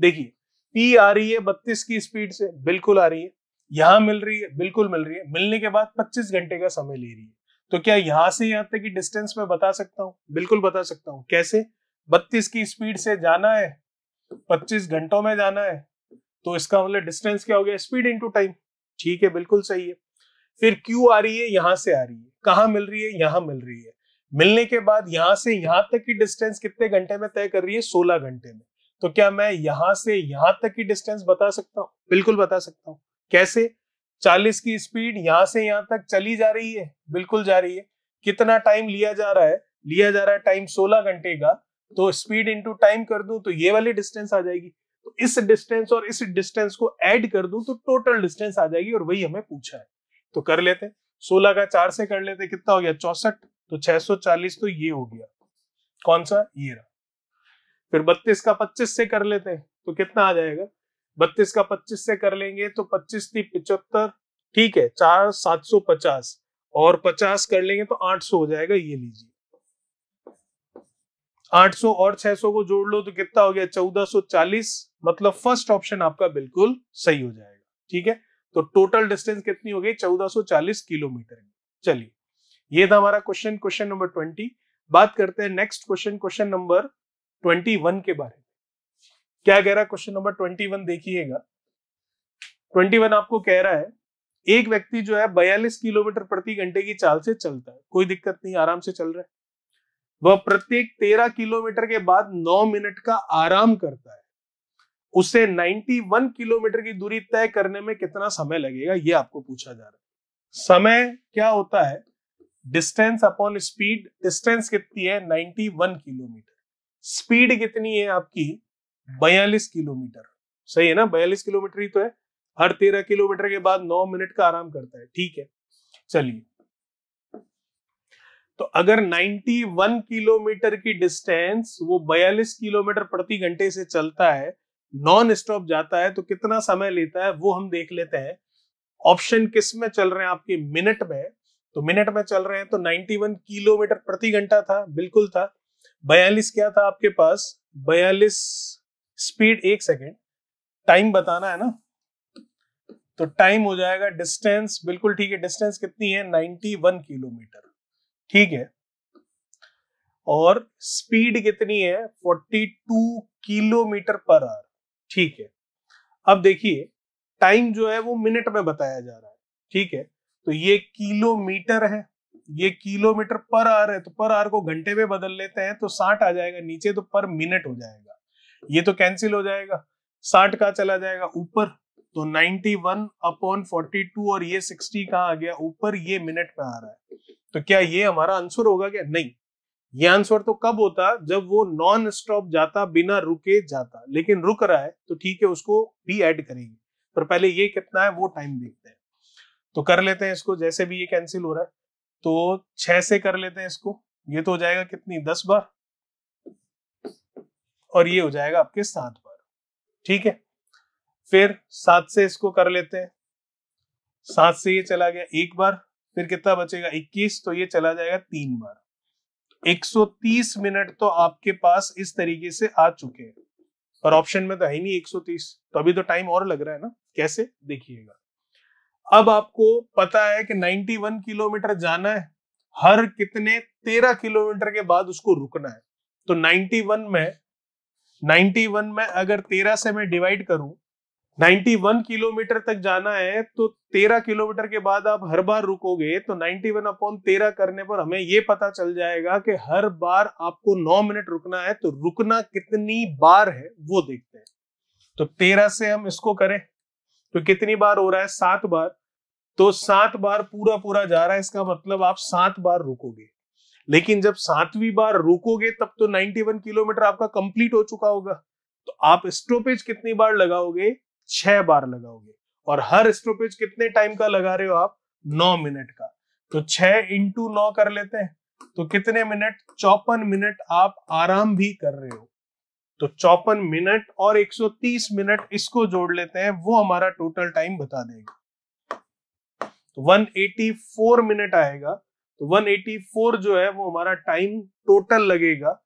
देखिए पी आ रही है बत्तीस की स्पीड से बिल्कुल आ रही है यहां मिल रही है बिल्कुल मिल रही है मिलने के बाद पच्चीस घंटे का समय ले रही है तो क्या यहां से यहां तक की डिस्टेंस में बता सकता हूं बिल्कुल बता सकता हूँ कैसे बत्तीस की स्पीड से जाना है पच्चीस घंटों में जाना है तो इसका मतलब डिस्टेंस क्या हो गया स्पीड इंटू टाइम ठीक है बिल्कुल सही है फिर क्यू आ रही है यहां से आ रही है कहाँ मिल रही है यहाँ मिल रही है मिलने के बाद यहाँ से यहाँ तक की डिस्टेंस कितने घंटे में तय कर रही है सोलह घंटे में तो क्या मैं यहाँ से यहाँ तक की डिस्टेंस बता सकता हूँ बिल्कुल बता सकता हूँ कैसे चालीस की स्पीड यहाँ से यहाँ तक चली जा रही है बिल्कुल जा रही है कितना टाइम लिया जा रहा है लिया जा रहा है टाइम सोलह घंटे का तो स्पीड इंटू टाइम कर दू तो ये वाली डिस्टेंस आ जाएगी तो इस डिस्टेंस और इस डिस्टेंस को ऐड कर दूं तो टोटल डिस्टेंस आ जाएगी और वही हमें पूछा है तो कर लेते हैं सोलह का चार से कर लेते कितना हो गया चौसठ तो 640 तो ये हो गया कौन सा ये रहा फिर बत्तीस का पच्चीस से कर लेते तो कितना आ जाएगा बत्तीस का पच्चीस से कर लेंगे तो पच्चीस थी पिचहत्तर ठीक है चार सात सौ पचास और पचास कर लेंगे तो आठ सौ हो जाएगा ये लीजिए 800 और 600 को जोड़ लो तो कितना हो गया 1440 मतलब फर्स्ट ऑप्शन आपका बिल्कुल सही हो जाएगा ठीक है तो टोटल डिस्टेंस कितनी हो गई 1440 किलोमीटर चलिए ये था हमारा क्वेश्चन क्वेश्चन नंबर ट्वेंटी बात करते हैं next question question number twenty one के बारे में क्या कह रहा है क्वेश्चन नंबर ट्वेंटी वन देखिएगा ट्वेंटी वन आपको कह रहा है एक व्यक्ति जो है बयालीस किलोमीटर प्रति घंटे की चाल से चलता है कोई दिक्कत नहीं आराम से चल रहा है वह प्रत्येक तेरह किलोमीटर के बाद नौ मिनट का आराम करता है उसे 91 किलोमीटर की दूरी तय करने में कितना समय लगेगा यह आपको पूछा जा रहा है समय क्या होता है डिस्टेंस अपॉन स्पीड डिस्टेंस कितनी है 91 किलोमीटर स्पीड कितनी है आपकी 42 किलोमीटर सही है ना 42 किलोमीटर ही तो है हर 13 किलोमीटर के बाद 9 मिनट का आराम करता है ठीक है चलिए तो अगर 91 किलोमीटर की डिस्टेंस वो 42 किलोमीटर प्रति घंटे से चलता है नॉन स्टॉप जाता है तो कितना समय लेता है वो हम देख लेते हैं ऑप्शन किस में चल रहे हैं आपके मिनट में तो मिनट में चल रहे हैं तो 91 किलोमीटर प्रति घंटा था बिल्कुल था बयालीस क्या था आपके पास बयालीस स्पीड एक सेकेंड टाइम बताना है ना तो टाइम हो जाएगा डिस्टेंस बिल्कुल ठीक है डिस्टेंस कितनी है 91 किलोमीटर ठीक है और स्पीड कितनी है 42 किलोमीटर पर आवर ठीक है अब देखिए टाइम जो है वो मिनट में बताया जा रहा है ठीक है तो ये किलोमीटर है ये किलोमीटर पर आर है तो पर आर को घंटे में बदल लेते हैं तो साठ आ जाएगा नीचे तो पर मिनट हो जाएगा ये तो कैंसिल हो जाएगा साठ का चला जाएगा ऊपर तो 91 वन अपॉन फोर्टी और ये 60 कहा आ गया ऊपर ये मिनट में आ रहा है तो क्या ये हमारा आंसर होगा क्या नहीं ये आंसर तो कब होता जब वो नॉन स्टॉप जाता बिना रुके जाता लेकिन रुक रहा है तो ठीक है उसको भी ऐड करेंगे पर पहले ये कितना है वो टाइम देखते हैं तो कर लेते हैं इसको जैसे भी ये कैंसिल हो रहा है तो छह से कर लेते हैं इसको ये तो हो जाएगा कितनी दस बार और ये हो जाएगा आपके सात बार ठीक है फिर सात से इसको कर लेते हैं सात से ये चला गया एक बार फिर कितना बचेगा इक्कीस तो ये चला जाएगा तीन बार 130 मिनट तो आपके पास इस तरीके से आ चुके हैं और ऑप्शन में तो है नहीं 130 तो अभी तो टाइम और लग रहा है ना कैसे देखिएगा अब आपको पता है कि 91 किलोमीटर जाना है हर कितने 13 किलोमीटर के बाद उसको रुकना है तो 91 में 91 में अगर 13 से मैं डिवाइड करूं 91 किलोमीटर तक जाना है तो 13 किलोमीटर के बाद आप हर बार रुकोगे तो 91 अपॉन तेरह करने पर हमें यह पता चल जाएगा कि हर बार आपको 9 मिनट रुकना है तो रुकना कितनी बार है वो देखते हैं तो 13 से हम इसको करें तो कितनी बार हो रहा है सात बार तो सात बार पूरा पूरा जा रहा है इसका मतलब आप सात बार रुकोगे लेकिन जब सातवीं बार रुकोगे तब तो 91 किलोमीटर आपका कंप्लीट हो चुका होगा तो आप स्टॉपेज कितनी बार लगाओगे छह बार लगाओगे और हर स्टॉपेज कितने टाइम का लगा रहे हो आप नौ मिनट का तो छह इंटू नौ कर लेते हैं तो कितने मिनट चौपन मिनट आप आराम भी कर रहे हो तो चौपन मिनट और 130 मिनट इसको जोड़ लेते हैं वो हमारा टोटल टाइम बता देगा तो 184 मिनट आएगा तो 184 जो है वो हमारा टाइम टोटल लगेगा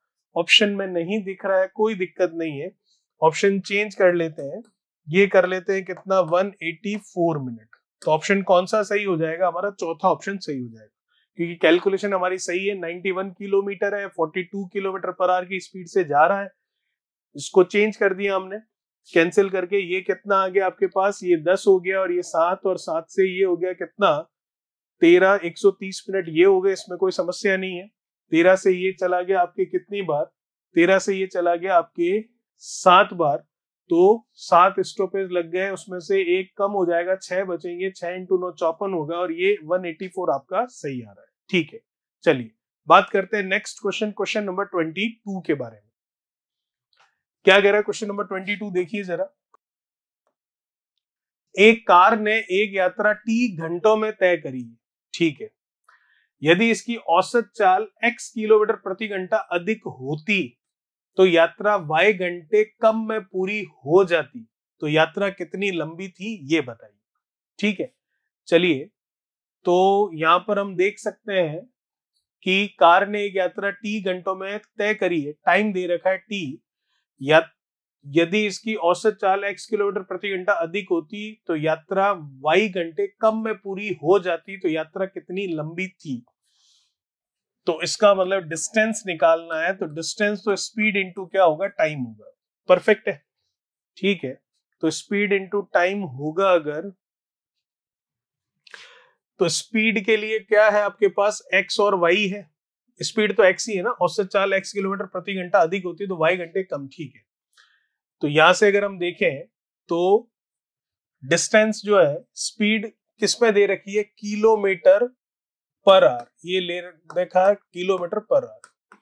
ऑप्शन में नहीं दिख रहा है कोई दिक्कत नहीं है ऑप्शन चेंज कर लेते हैं ये कर लेते हैं कितना 184 मिनट तो ऑप्शन कौन सा सही हो जाएगा हमारा चौथा ऑप्शन सही हो जाएगा क्योंकि कैलकुलेशन हमारी सही है 91 किलोमीटर है 42 किलोमीटर पर आर की स्पीड से जा रहा है इसको चेंज कर दिया हमने कैंसिल करके ये कितना आ गया आपके पास ये दस हो गया और ये सात और सात से ये हो गया कितना तेरह एक सौ तीस मिनट ये हो गया इसमें कोई समस्या नहीं है तेरह से ये चला गया आपके कितनी बार तेरह से ये चला गया आपके सात बार तो सात स्टॉपेज लग गए उसमें से एक कम हो जाएगा छह बचेंगे छह इंटू नौ चौपन होगा और ये 184 आपका सही आ रहा है ठीक है चलिए बात करते हैं नेक्स्ट क्वेश्चन क्वेश्चन नंबर 22 के बारे में क्या कह रहा है क्वेश्चन नंबर 22 देखिए जरा एक कार ने एक यात्रा टी घंटों में तय करी ठीक है यदि इसकी औसत चाल x किलोमीटर प्रति घंटा अधिक होती तो यात्रा y घंटे कम में पूरी हो जाती तो यात्रा कितनी लंबी थी ये बताइए ठीक है चलिए तो यहां पर हम देख सकते हैं कि कार ने एक यात्रा टी घंटों में तय करी है टाइम दे रखा है टी या यदि इसकी औसत चाल x किलोमीटर प्रति घंटा अधिक होती तो यात्रा y घंटे कम में पूरी हो जाती तो यात्रा कितनी लंबी थी तो इसका मतलब डिस्टेंस निकालना है तो डिस्टेंस तो स्पीड इंटू क्या होगा टाइम होगा परफेक्ट है ठीक है तो स्पीड इंटू टाइम होगा अगर तो स्पीड के लिए क्या है आपके पास एक्स और वाई है स्पीड तो एक्स ही है ना औसत चाल एक्स किलोमीटर प्रति घंटा अधिक होती है तो वाई घंटे कम ठीक है तो यहां से अगर हम देखें तो डिस्टेंस जो है स्पीड किस दे रखी है किलोमीटर पर आर ये ले रखा है किलोमीटर पर आवर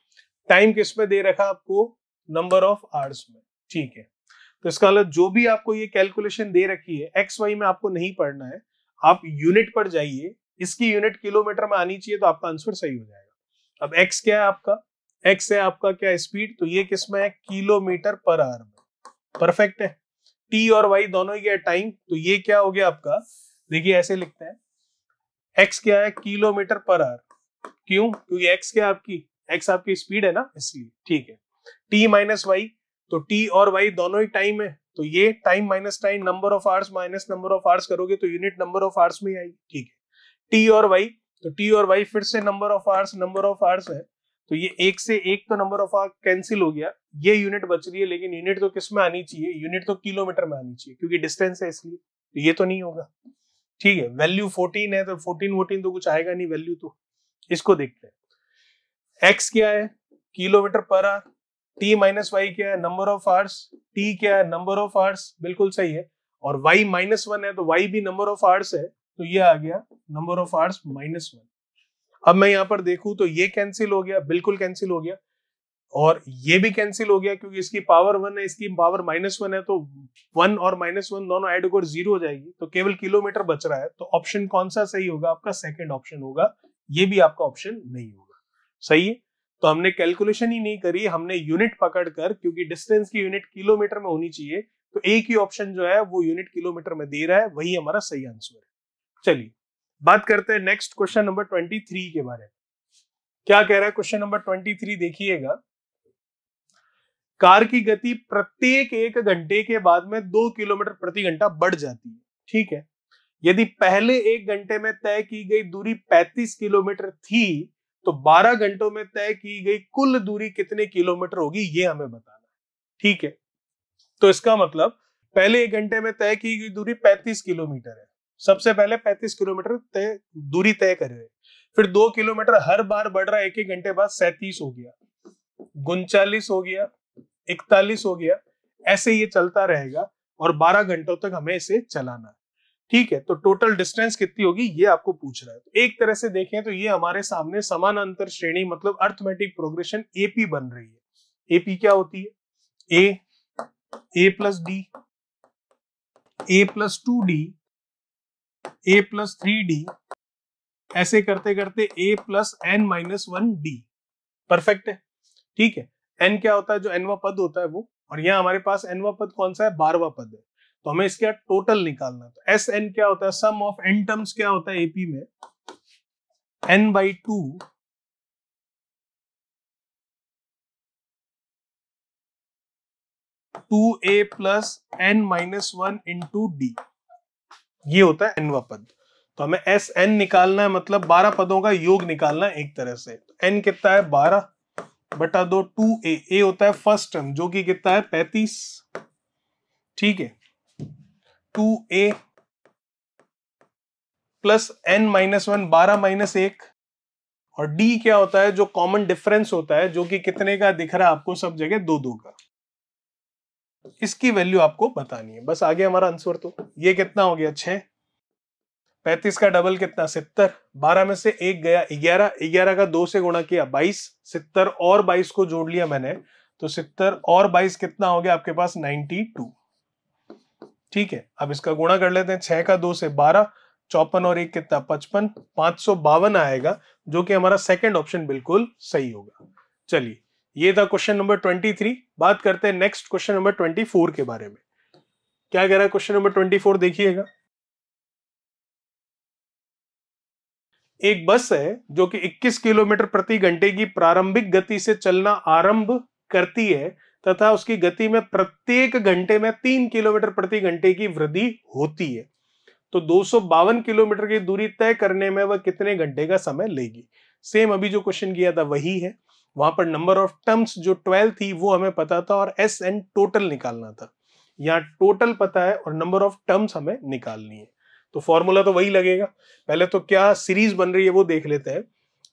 टाइम किस में दे रखा आपको नंबर ऑफ आर्स में ठीक है तो इसका मतलब जो भी आपको ये कैलकुलेशन दे रखी है एक्स वाई में आपको नहीं पढ़ना है आप यूनिट पर जाइए इसकी यूनिट किलोमीटर में आनी चाहिए तो आपका आंसर सही हो जाएगा अब एक्स क्या है आपका एक्स है आपका क्या स्पीड तो ये किस में है किलोमीटर पर आर में परफेक्ट है टी और वाई दोनों ही क्या टाइम तो ये क्या हो गया आपका देखिए ऐसे लिखते हैं एक्स क्या है किलोमीटर पर आवर क्यों क्योंकि एक्स क्या आपकी एक्स आपकी स्पीड है ना इसलिए ठीक है टी माइनस वाई तो टी और वाई दोनों ही टाइम है तो ये time minus time number of hours minus number of hours करोगे तो यूनिट नंबर ऑफ आवर्स में आएगी ठीक है टी और वाई तो टी और वाई फिर से number of hours number of hours है तो ये एक से एक तो नंबर ऑफ आवर कैंसिल हो गया ये यूनिट बच रही है लेकिन यूनिट तो किस में आनी चाहिए यूनिट तो किलोमीटर में आनी चाहिए क्योंकि डिस्टेंस है इसलिए तो ये तो नहीं होगा ठीक है वैल्यू फोर्टीन है तो फोर्टीन वोटीन तो कुछ आएगा नहीं वैल्यू तो इसको देखते हैं एक्स क्या है kilometre per R T minus Y क्या है नंबर ऑफ आर्स टी क्या है नंबर ऑफ आर्स बिल्कुल सही है और वाई माइनस वन है तो वाई भी नंबर ऑफ आर्स है तो ये आ गया number of hours minus one अब मैं यहां पर देखूं तो ये कैंसिल हो गया बिल्कुल कैंसिल हो गया और ये भी कैंसिल हो गया क्योंकि इसकी पावर वन है इसकी पावर माइनस वन है तो वन और माइनस वन दोनों एड होकर जीरो हो जाएगी तो केवल किलोमीटर बच रहा है तो ऑप्शन कौन सा सही होगा आपका सेकेंड ऑप्शन होगा ये भी आपका ऑप्शन नहीं होगा सही है तो हमने कैलकुलेशन ही नहीं करी हमने यूनिट पकड़ कर क्योंकि डिस्टेंस की यूनिट किलोमीटर में होनी चाहिए तो एक ही ऑप्शन जो है वो यूनिट किलोमीटर में दे रहा है वही हमारा सही आंसर है चलिए बात करते हैं next question number twenty three के बारे में क्या कह रहा है क्वेश्चन नंबर ट्वेंटी थ्री देखिएगा कार की गति प्रत्येक एक घंटे के बाद में दो किलोमीटर प्रति घंटा बढ़ जाती है ठीक है यदि पहले एक घंटे में तय की गई दूरी 35 किलोमीटर थी तो 12 घंटों में तय की गई कुल दूरी कितने किलोमीटर होगी ये हमें बताना है ठीक है तो इसका मतलब पहले एक घंटे में तय की गई दूरी 35 किलोमीटर है सबसे पहले 35 किलोमीटर तय दूरी तय कर रहे फिर दो किलोमीटर हर बार बढ़ रहा है एक एक घंटे बाद सैतीस हो गया उनचालीस हो गया इकतालीस हो गया ऐसे ये चलता रहेगा और 12 घंटों तक हमें इसे चलाना है ठीक है तो टोटल डिस्टेंस कितनी होगी ये आपको पूछ रहा है तो एक तरह से देखें तो ये हमारे सामने अंतर श्रेणी मतलब अर्थमेटिक प्रोग्रेशन एपी बन रही है एपी क्या होती है A A plus D A plus two D A plus three D ऐसे करते करते A plus N minus one D perfect है ठीक है एन क्या होता है जो एनवा पद होता है वो और यहाँ हमारे पास एनवा पद कौन सा है बारवा पद है तो हमें इसका टोटल निकालना है तो एस एन क्या होता है सम ऑफ एन टर्म्स क्या होता है एपी में N by two two A plus N minus one into D ये होता है एनवा पद तो हमें एस एन निकालना है मतलब बारह पदों का योग निकालना है एक तरह से तो एन कितना है बारह बटा दो टू ए ए होता है फर्स्ट टर्म जो कि कितना है पैतीस ठीक है two A plus N minus one बारह माइनस एक और डी क्या होता है जो कॉमन डिफरेंस होता है जो कि कितने का दिख रहा है आपको सब जगह दो दो का इसकी वैल्यू आपको बतानी है बस आगे हमारा आंसर तो ये कितना हो गया छह पैंतीस का डबल कितना सितर बारह में से एक गया ग्यारह ग्यारह का दो से गुणा किया बाईस सितर और बाईस को जोड़ लिया मैंने तो सितर और बाईस कितना हो गया आपके पास नाइनटी टू ठीक है अब इसका गुणा कर लेते हैं छह का दो से बारह चौपन और एक कितना पचपन पांच सौ बावन आएगा जो कि हमारा सेकेंड ऑप्शन बिल्कुल सही होगा चलिए ये था क्वेश्चन नंबर ट्वेंटी थ्री बात करते हैं next question number twenty four के बारे में क्या कह रहा है क्वेश्चन नंबर ट्वेंटी फोर देखिएगा एक बस है जो कि 21 किलोमीटर प्रति घंटे की प्रारंभिक गति से चलना आरंभ करती है तथा उसकी गति में प्रत्येक घंटे में तीन किलोमीटर प्रति घंटे की वृद्धि होती है तो दो किलोमीटर की दूरी तय करने में वह कितने घंटे का समय लेगी सेम अभी जो क्वेश्चन किया था वही है वहां पर नंबर ऑफ टर्म्स जो ट्वेल्व थी वो हमें पता था और एस एन टोटल निकालना था यहाँ टोटल पता है और नंबर ऑफ टर्म्स हमें निकालनी है तो फॉर्मूला तो वही लगेगा पहले तो क्या सीरीज बन रही है वो देख लेते हैं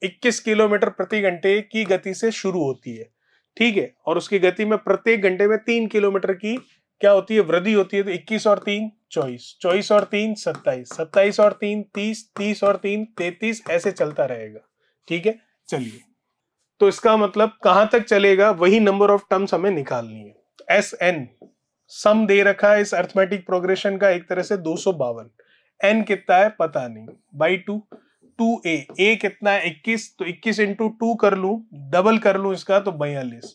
21 किलोमीटर प्रति घंटे की गति से शुरू होती है ठीक है और उसकी गति में प्रत्येक घंटे में तीन किलोमीटर की क्या होती है वृद्धि होती है तो इक्कीस और तीन चौबीस चौबीस और तीन 27, सत्ताईस और तीन तीस तीस और तीन तैतीस ऐसे चलता रहेगा ठीक है चलिए तो इसका मतलब कहां तक चलेगा वही नंबर ऑफ टर्म्स हमें निकालनी है एस एन सम दे रखा है इस अर्थमेटिक प्रोग्रेशन का एक तरह से दो सौ बावन एन कितना है पता नहीं by two two A A कितना है इक्कीस तो इक्कीस इंटू टू कर लू डबल कर लू इसका तो बयालीस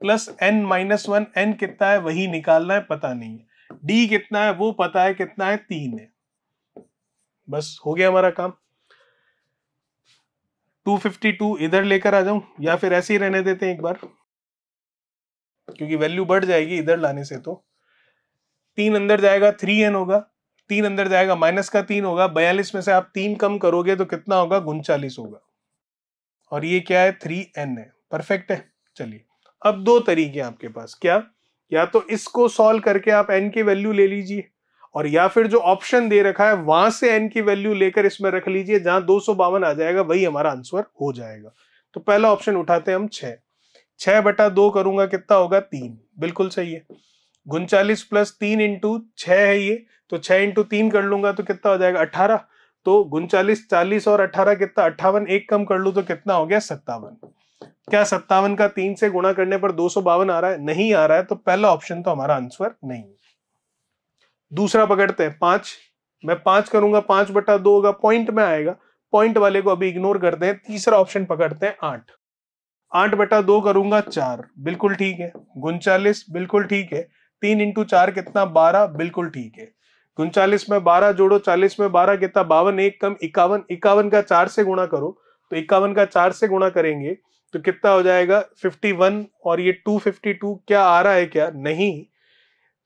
plus N minus one N कितना है वही निकालना है पता नहीं है डी कितना है वो पता है कितना है तीन है बस हो गया हमारा काम 252 इधर लेकर आ जाऊं या फिर ऐसे ही रहने देते हैं एक बार क्योंकि वैल्यू बढ़ जाएगी इधर लाने से तो तीन अंदर जाएगा थ्री एन होगा तीन अंदर जाएगा माइनस का तीन होगा बयालीस में से आप तीन कम करोगे तो कितना होगा उनचालीस होगा और ये क्या है थ्री एन है परफेक्ट है चलिए अब दो तरीके हैं आपके पास क्या या तो इसको सॉल्व करके आप एन की वैल्यू ले लीजिए और या फिर जो ऑप्शन दे रखा है वहां से एन की वैल्यू लेकर इसमें रख लीजिए जहां दो आ जाएगा वही हमारा आंसर हो जाएगा तो पहला ऑप्शन उठाते हैं हम छह छह बटा दो करूंगा कितना होगा तीन बिल्कुल सही है उनचालीस प्लस तीन इंटू छ है ये तो छह इंटू तीन कर लूंगा तो कितना हो जाएगा अठारह तो उनचालीस चालीस और अठारह कितना अट्ठावन एक कम कर लू तो कितना हो गया सत्तावन क्या सत्तावन का तीन से गुणा करने पर दो आ रहा है नहीं आ रहा है तो पहला ऑप्शन तो हमारा आंसर नहीं है दूसरा पकड़ते हैं पांच मैं पांच करूंगा पांच बटा दो होगा पॉइंट में आएगा पॉइंट वाले को अभी इग्नोर करते हैं तीसरा ऑप्शन पकड़ते हैं आठ आठ बटा दो करूंगा चार बिल्कुल ठीक है उनचालीस बिल्कुल ठीक है तीन इंटू चार कितना बारह बिल्कुल ठीक है उनचालीस में बारह जोड़ो चालीस में बारह कितना बावन एक कम इक्यावन इक्यावन का चार से गुणा करो तो इक्यावन का चार से गुणा करेंगे तो कितना हो जाएगा 51 और ये 252 क्या आ रहा है क्या नहीं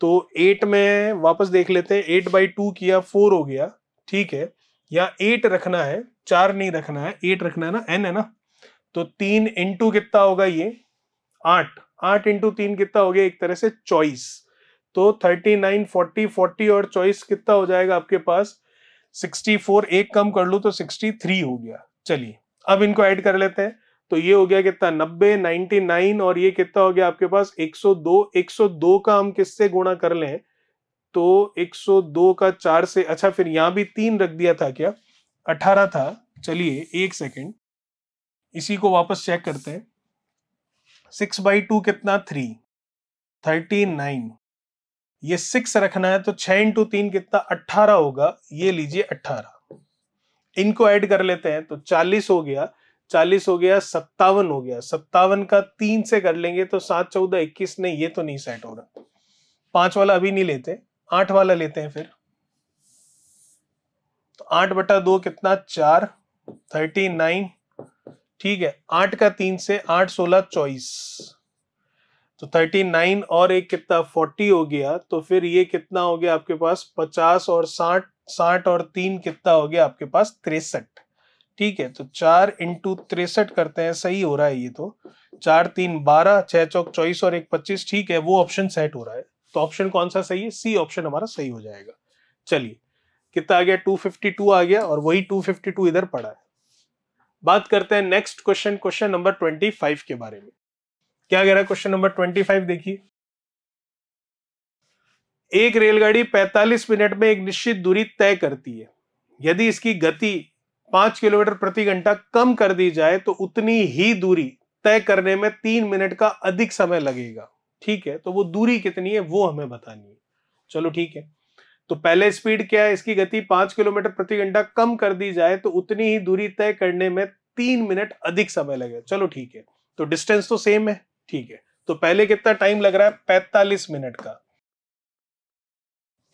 तो 8 में वापस देख लेते हैं 8 बाई टू किया 4 हो गया ठीक है यहाँ 8 रखना है चार नहीं रखना है 8 रखना है ना n है ना तो तीन इंटू कितना होगा ये आठ आठ इंटू तीन कितना हो गया एक तरह से चॉइस तो थर्टी नाइन फोर्टी फोर्टी और चॉइस कितना हो जाएगा आपके पास सिक्सटी फोर एक कम कर लू तो सिक्सटी थ्री हो गया चलिए अब इनको ऐड कर लेते हैं तो ये हो गया कितना नब्बे नाइनटी नाइन और ये कितना हो गया आपके पास एक सौ दो एक सौ दो का हम किससे गुणा कर लें तो एक सौ दो का चार से अच्छा फिर यहां भी तीन रख दिया था क्या अठारह था चलिए एक सेकेंड इसी को वापस चेक करते हैं सिक्स बाई टू कितना थ्री थर्टी नाइन ये सिक्स रखना है तो छह इंटू तीन कितना अट्ठारह होगा ये लीजिए अट्ठारह इनको ऐड कर लेते हैं तो चालीस हो गया चालीस हो गया सत्तावन हो गया सत्तावन का तीन से कर लेंगे तो सात चौदह इक्कीस नहीं ये तो नहीं सेट हो रहा पांच वाला अभी नहीं लेते आठ वाला लेते हैं फिर तो आठ बटा दो कितना चार थर्टी नाइन ठीक है आठ का तीन से आठ सोलह चौबीस तो थर्टी नाइन और एक कितना फोर्टी हो गया तो फिर ये कितना हो गया आपके पास पचास और साठ साठ और तीन कितना हो गया आपके पास तिरसठ ठीक है तो चार इंटू तिरसठ करते हैं सही हो रहा है ये तो चार तीन बारह छह चौक चौबीस और एक पच्चीस ठीक है वो ऑप्शन सेट हो रहा है तो ऑप्शन कौन सा सही है सी ऑप्शन हमारा सही हो जाएगा चलिए कितना आ गया टू आ गया और वही टू इधर पड़ा है बात करते हैं next question question number five के बारे में क्या कह रहा है क्वेश्चन नंबर ट्वेंटी फाइव देखिए एक रेलगाड़ी 45 मिनट में एक निश्चित दूरी तय करती है यदि इसकी गति 5 किलोमीटर प्रति घंटा कम कर दी जाए तो उतनी ही दूरी तय करने में तीन मिनट का अधिक समय लगेगा ठीक है तो वो दूरी कितनी है वो हमें बतानी है चलो ठीक है तो पहले स्पीड क्या है इसकी गति पांच किलोमीटर प्रति घंटा कम कर दी जाए तो उतनी ही दूरी तय करने में तीन मिनट अधिक समय लगेगा चलो ठीक है तो डिस्टेंस तो सेम है ठीक है तो पहले कितना टाइम लग रहा है 45 मिनट का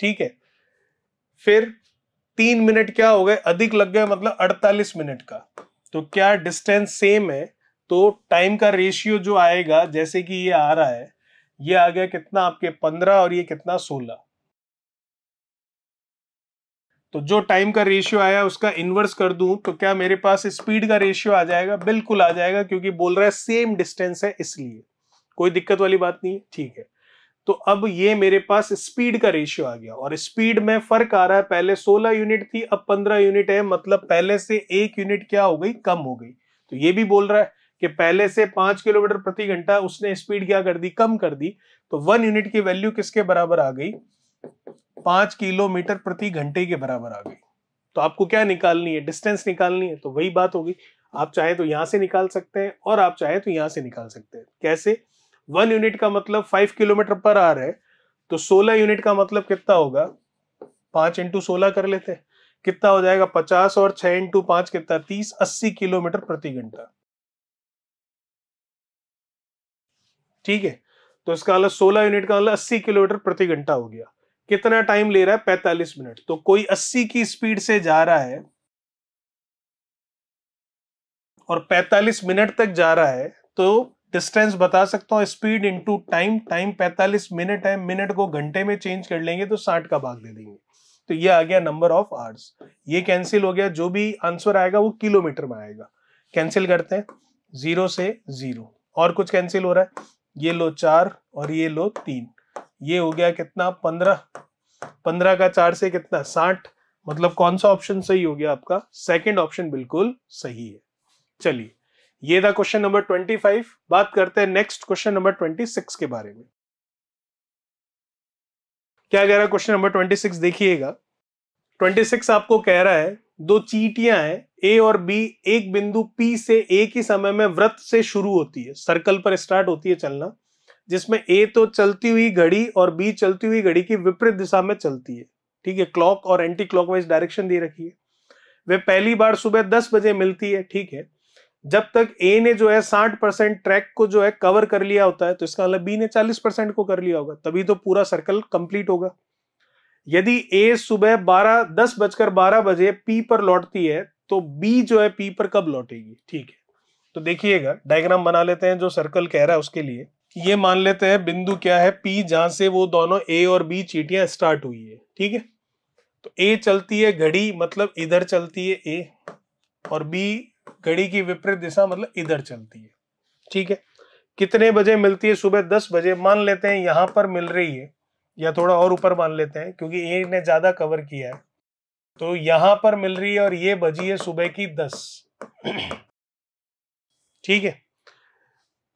ठीक है फिर तीन मिनट क्या हो गए अधिक लग गए मतलब अड़तालीस मिनट का तो क्या डिस्टेंस सेम है तो टाइम का रेशियो जो आएगा जैसे कि ये आ रहा है ये आ गया कितना आपके पंद्रह और ये कितना सोलह तो जो टाइम का रेशियो आया उसका इन्वर्स कर दूं तो क्या मेरे पास स्पीड का रेशियो आ जाएगा बिल्कुल आ जाएगा क्योंकि बोल रहा है सेम डिस्टेंस है इसलिए कोई दिक्कत वाली बात नहीं है ठीक है तो अब ये मेरे पास स्पीड का रेशियो आ गया और स्पीड में फर्क आ रहा है पहले 16 यूनिट थी अब 15 यूनिट है मतलब पहले से एक यूनिट क्या हो गई कम हो गई तो ये भी बोल रहा है कि पहले से पांच किलोमीटर प्रति घंटा उसने स्पीड क्या कर दी कम कर दी तो वन यूनिट की वैल्यू किसके बराबर आ गई पांच किलोमीटर प्रति घंटे के बराबर आ गई तो आपको क्या निकालनी है डिस्टेंस निकालनी है तो वही बात होगी आप चाहे तो यहां से निकाल सकते हैं और आप चाहे तो यहां से निकाल सकते हैं कैसे वन यूनिट का मतलब फाइव किलोमीटर पर आर है तो सोलह यूनिट का मतलब कितना होगा पांच इंटू सोलह कर लेते हैं कितना हो जाएगा पचास और छह इंटू पांच कितना तीस अस्सी किलोमीटर प्रति घंटा ठीक है तो इसका अलग मतलब सोलह यूनिट का अलग मतलब अस्सी किलोमीटर प्रति घंटा हो गया कितना टाइम ले रहा है पैंतालीस मिनट तो कोई अस्सी की स्पीड से जा रहा है और 45 मिनट तक जा रहा है तो डिस्टेंस बता सकता हूं speed into time time 45 minute है मिनट को घंटे में चेंज कर लेंगे तो 60 का भाग दे देंगे तो ये आ गया नंबर ऑफ आवर्स ये कैंसिल हो गया जो भी आंसर आएगा वो किलोमीटर में आएगा कैंसिल करते हैं जीरो से जीरो और कुछ कैंसिल हो रहा है ये लो चार और ये लो तीन ये हो गया कितना पंद्रह पंद्रह का चार से कितना साठ मतलब कौन सा ऑप्शन सही हो गया आपका सेकंड ऑप्शन बिल्कुल सही है चलिए ये था क्वेश्चन नंबर ट्वेंटी फाइव बात करते हैं next question number twenty six के बारे में क्या कह रहा है क्वेश्चन नंबर ट्वेंटी सिक्स देखिएगा ट्वेंटी सिक्स आपको कह रहा है दो चीटियां हैं ए और बी एक बिंदु पी से एक ही समय में व्रत से शुरू होती है सर्कल पर स्टार्ट होती है चलना जिसमें ए तो चलती हुई घड़ी और बी चलती हुई घड़ी की विपरीत दिशा में चलती है ठीक है क्लॉक और एंटी वाइज डायरेक्शन दे रखी है वे पहली बार सुबह दस बजे मिलती है ठीक है जब तक ए ने जो है साठ परसेंट ट्रैक को जो है कवर कर लिया होता है तो इसका मतलब बी ने चालीस परसेंट को कर लिया होगा तभी तो पूरा सर्कल कंप्लीट होगा यदि ए सुबह बारह दस बजकर बारह बजे पी पर लौटती है तो बी जो है पी पर कब लौटेगी ठीक है तो देखिएगा डायग्राम बना लेते हैं जो सर्कल कह रहा है उसके लिए ये मान लेते हैं बिंदु क्या है पी जहां से वो दोनों ए और बी चीटियां स्टार्ट हुई है ठीक है तो ए चलती है घड़ी मतलब इधर चलती है ए और बी घड़ी की विपरीत दिशा मतलब इधर चलती है ठीक है कितने बजे मिलती है सुबह दस बजे मान लेते हैं यहां पर मिल रही है या थोड़ा और ऊपर मान लेते हैं क्योंकि ए ने ज़्यादा कवर किया है तो यहां पर मिल रही है और ये बजी है सुबह की दस ठीक है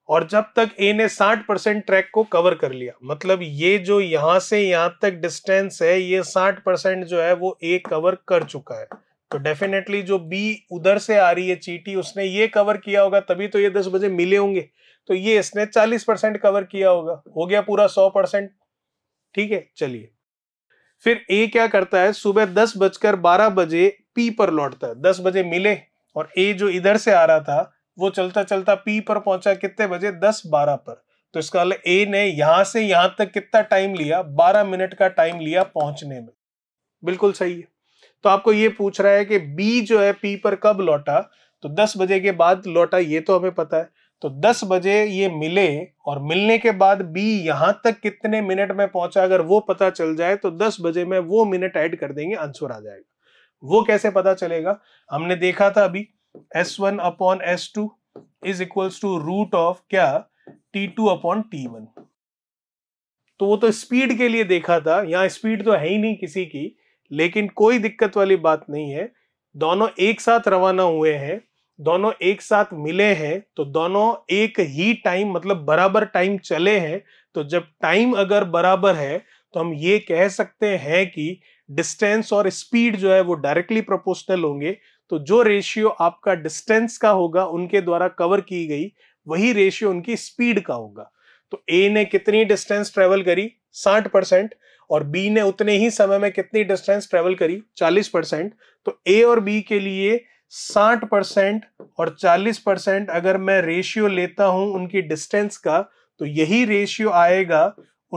और जब तक ए ने 60 परसेंट ट्रैक को कवर कर लिया मतलब ये जो यहां से यहां तक डिस्टेंस है ये 60 परसेंट जो है वो ए कवर कर चुका है तो डेफिनेटली जो बी उधर से आ रही है चीटी उसने ये कवर किया होगा तभी तो ये 10 बजे मिले होंगे तो ये इसने 40 परसेंट कवर किया होगा हो गया पूरा 100 परसेंट ठीक है चलिए फिर ए क्या करता है सुबह दस बजकर बारह बजे पी पर लौटता है दस बजे मिले और ए जो इधर से आ रहा था वो चलता चलता पी पर पहुंचा कितने बजे दस बारह पर तो इसका मतलब ए ने यहां से यहां तक कितना टाइम लिया बारह मिनट का टाइम लिया पहुंचने में बिल्कुल सही है तो आपको ये पूछ रहा है कि बी जो है पी पर कब लौटा तो दस बजे के बाद लौटा ये तो हमें पता है तो दस बजे ये मिले और मिलने के बाद बी यहां तक कितने मिनट में पहुंचा अगर वो पता चल जाए तो दस बजे में वो मिनट ऐड कर देंगे आंसर आ जाएगा वो कैसे पता चलेगा हमने देखा था अभी S one upon S two is equals to root of क्या T two upon T one तो वो तो स्पीड के लिए देखा था यहाँ स्पीड तो है ही नहीं किसी की लेकिन कोई दिक्कत वाली बात नहीं है दोनों एक साथ रवाना हुए हैं दोनों एक साथ मिले हैं तो दोनों एक ही टाइम मतलब बराबर टाइम चले हैं तो जब टाइम अगर बराबर है तो हम ये कह सकते हैं कि डिस्टेंस और स्पीड जो है वो डायरेक्टली प्रोपोर्शनल होंगे तो जो रेशियो आपका डिस्टेंस का होगा उनके द्वारा कवर की गई वही रेशियो उनकी स्पीड का होगा तो ए ने कितनी डिस्टेंस ट्रेवल करी साठ परसेंट और बी ने उतने ही समय में कितनी डिस्टेंस ट्रेवल करी चालीस परसेंट तो ए और बी के लिए साठ परसेंट और चालीस परसेंट अगर मैं रेशियो लेता हूं उनकी डिस्टेंस का तो यही रेशियो आएगा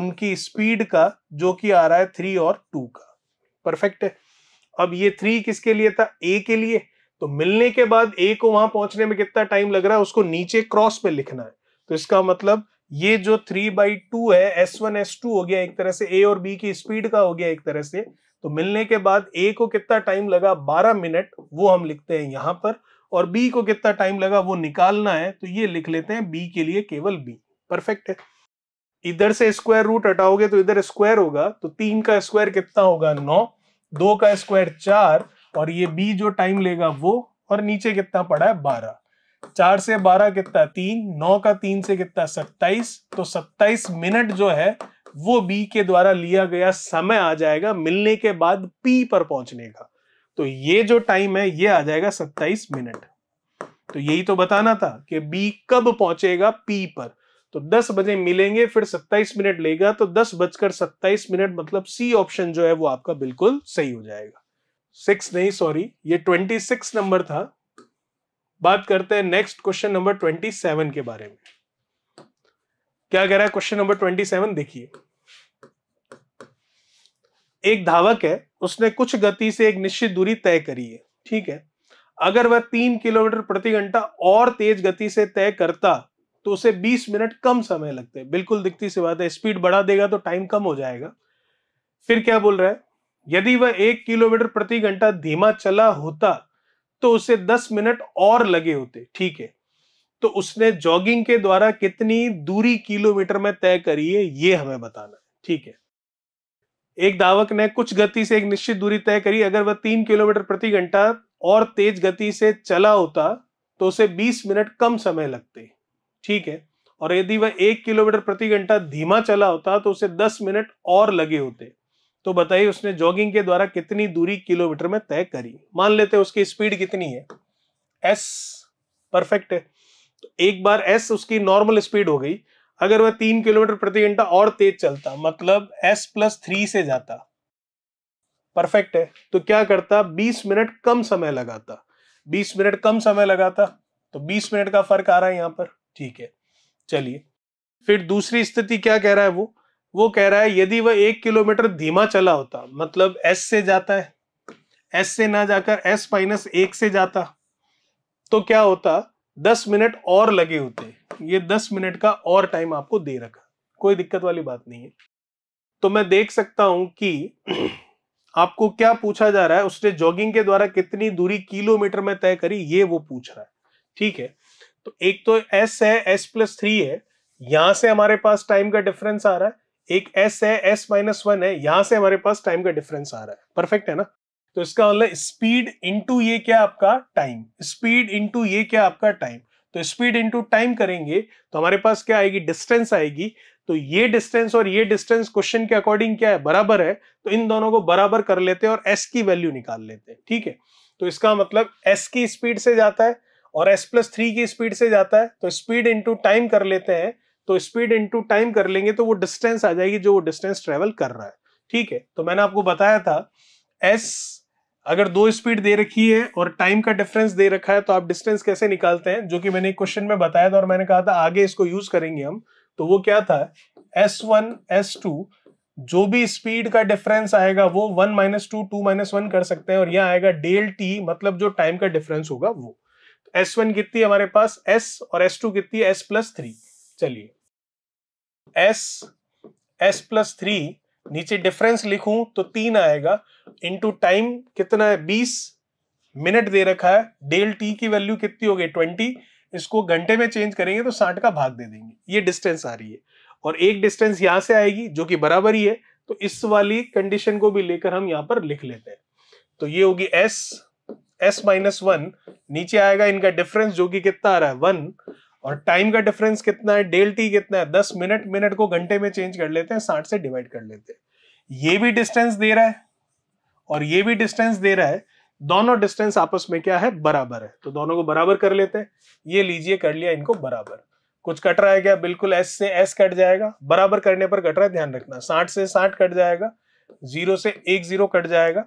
उनकी स्पीड का जो कि आ रहा है थ्री और टू का परफेक्ट है अब ये थ्री किसके लिए था ए के लिए तो मिलने के बाद ए को वहां पहुंचने में कितना टाइम लग रहा है उसको नीचे क्रॉस पे लिखना है तो इसका मतलब ये जो थ्री बाई टू है एस वन एस टू हो गया एक तरह से ए और बी की स्पीड का हो गया एक तरह से तो मिलने के बाद ए को कितना टाइम लगा बारह मिनट वो हम लिखते हैं यहां पर और बी को कितना टाइम लगा वो निकालना है तो ये लिख लेते हैं बी के लिए केवल बी परफेक्ट है इधर से स्क्वायर रूट हटाओगे तो इधर स्क्वायर होगा तो तीन का स्क्वायर कितना होगा नौ दो का स्क्वायर चार और ये बी जो टाइम लेगा वो और नीचे कितना पड़ा है बारह चार से बारह कितना तीन नौ का तीन से कितना सत्ताईस तो सत्ताईस मिनट जो है वो बी के द्वारा लिया गया समय आ जाएगा मिलने के बाद पी पर पहुंचने का तो ये जो टाइम है ये आ जाएगा सत्ताईस मिनट तो यही तो बताना था कि बी कब पहुंचेगा पी पर तो 10 बजे मिलेंगे फिर 27 मिनट लेगा तो दस बजकर सत्ताईस मिनट मतलब सी ऑप्शन जो है वो आपका बिल्कुल सही हो जाएगा सिक्स नहीं सॉरी ये 26 नंबर था बात करते हैं नेक्स्ट क्वेश्चन नंबर 27 के बारे में क्या कह रहा है क्वेश्चन नंबर 27 देखिए एक धावक है उसने कुछ गति से एक निश्चित दूरी तय करी है ठीक है अगर वह तीन किलोमीटर प्रति घंटा और तेज गति से तय करता तो उसे 20 मिनट कम समय लगते हैं बिल्कुल दिखती सी बात है स्पीड बढ़ा देगा तो टाइम कम हो जाएगा फिर क्या बोल रहा है यदि वह एक किलोमीटर प्रति घंटा धीमा चला होता तो उसे 10 मिनट और लगे होते ठीक है तो उसने जॉगिंग के द्वारा कितनी दूरी किलोमीटर में तय करी है ये हमें बताना है ठीक है एक धावक ने कुछ गति से एक निश्चित दूरी तय करी अगर वह तीन किलोमीटर प्रति घंटा और तेज गति से चला होता तो उसे 20 मिनट कम समय लगते ठीक है और यदि वह एक किलोमीटर प्रति घंटा धीमा चला होता तो उसे दस मिनट और लगे होते तो बताइए उसने जॉगिंग के द्वारा कितनी दूरी किलोमीटर में तय करी मान लेते उसकी स्पीड कितनी है एस परफेक्ट है तो एक बार एस उसकी नॉर्मल स्पीड हो गई अगर वह तीन किलोमीटर प्रति घंटा और तेज चलता मतलब एस प्लस थ्री से जाता परफेक्ट है तो क्या करता बीस मिनट कम समय लगाता बीस मिनट कम समय लगाता तो बीस मिनट का फर्क आ रहा है यहां पर ठीक है चलिए फिर दूसरी स्थिति क्या कह रहा है वो वो कह रहा है यदि वह एक किलोमीटर धीमा चला होता मतलब एस से जाता है एस से ना जाकर एस माइनस एक से जाता तो क्या होता दस मिनट और लगे होते ये दस मिनट का और टाइम आपको दे रखा कोई दिक्कत वाली बात नहीं है तो मैं देख सकता हूं कि आपको क्या पूछा जा रहा है उसने जॉगिंग के द्वारा कितनी दूरी किलोमीटर में तय करी ये वो पूछ रहा है ठीक है तो एक तो एस है एस प्लस थ्री है यहां से हमारे पास टाइम का डिफरेंस आ रहा है एक एस है एस माइनस वन है यहां से हमारे पास टाइम का डिफरेंस आ रहा है परफेक्ट है ना तो इसका मतलब स्पीड इंटू ये क्या आपका टाइम स्पीड इंटू ये क्या आपका टाइम तो स्पीड इंटू टाइम करेंगे तो हमारे पास क्या आएगी डिस्टेंस आएगी तो ये डिस्टेंस और ये डिस्टेंस क्वेश्चन के अकॉर्डिंग क्या है बराबर है तो इन दोनों को बराबर कर लेते हैं और एस की वैल्यू निकाल लेते हैं ठीक है तो इसका मतलब एस की स्पीड से जाता है और एस प्लस थ्री की स्पीड से जाता है तो स्पीड इंटू टाइम कर लेते हैं तो स्पीड इंटू टाइम कर लेंगे तो वो डिस्टेंस आ जाएगी जो वो डिस्टेंस ट्रेवल कर रहा है ठीक है तो मैंने आपको बताया था एस अगर दो स्पीड दे रखी है और टाइम का डिफरेंस दे रखा है तो आप डिस्टेंस कैसे निकालते हैं जो कि मैंने एक क्वेश्चन में बताया था और मैंने कहा था आगे इसको यूज करेंगे हम तो वो क्या था एस वन एस टू जो भी स्पीड का डिफरेंस आएगा वो one minus two two minus one कर सकते हैं और यहाँ आएगा डेल टी मतलब जो टाइम का डिफरेंस होगा वो एस वन कितनी है हमारे पास एस और एस टू कितनी है एस प्लस थ्री चलिए एस एस प्लस थ्री नीचे डिफरेंस लिखूं तो तीन आएगा इनटू टाइम कितना है बीस मिनट दे रखा है डेल टी की वैल्यू कितनी हो गई ट्वेंटी इसको घंटे में चेंज करेंगे तो साठ का भाग दे देंगे ये डिस्टेंस आ रही है और एक डिस्टेंस यहां से आएगी जो कि बराबर ही है तो इस वाली कंडीशन को भी लेकर हम यहां पर लिख लेते हैं तो ये होगी एस एस माइनस वन नीचे आएगा इनका डिफरेंस जो कि कितना आ रहा है वन और टाइम का डिफरेंस कितना है डेल टी कितना है दस मिनट मिनट को घंटे में चेंज कर लेते हैं साठ से डिवाइड कर लेते हैं ये भी डिस्टेंस दे रहा है और ये भी डिस्टेंस दे रहा है दोनों डिस्टेंस आपस में क्या है बराबर है तो दोनों को बराबर कर लेते हैं ये लीजिए कर लिया इनको बराबर कुछ कट रहा है क्या बिल्कुल एस से एस कट जाएगा बराबर करने पर कट रहा है ध्यान रखना साठ से साठ कट जाएगा जीरो से एक जीरो कट जाएगा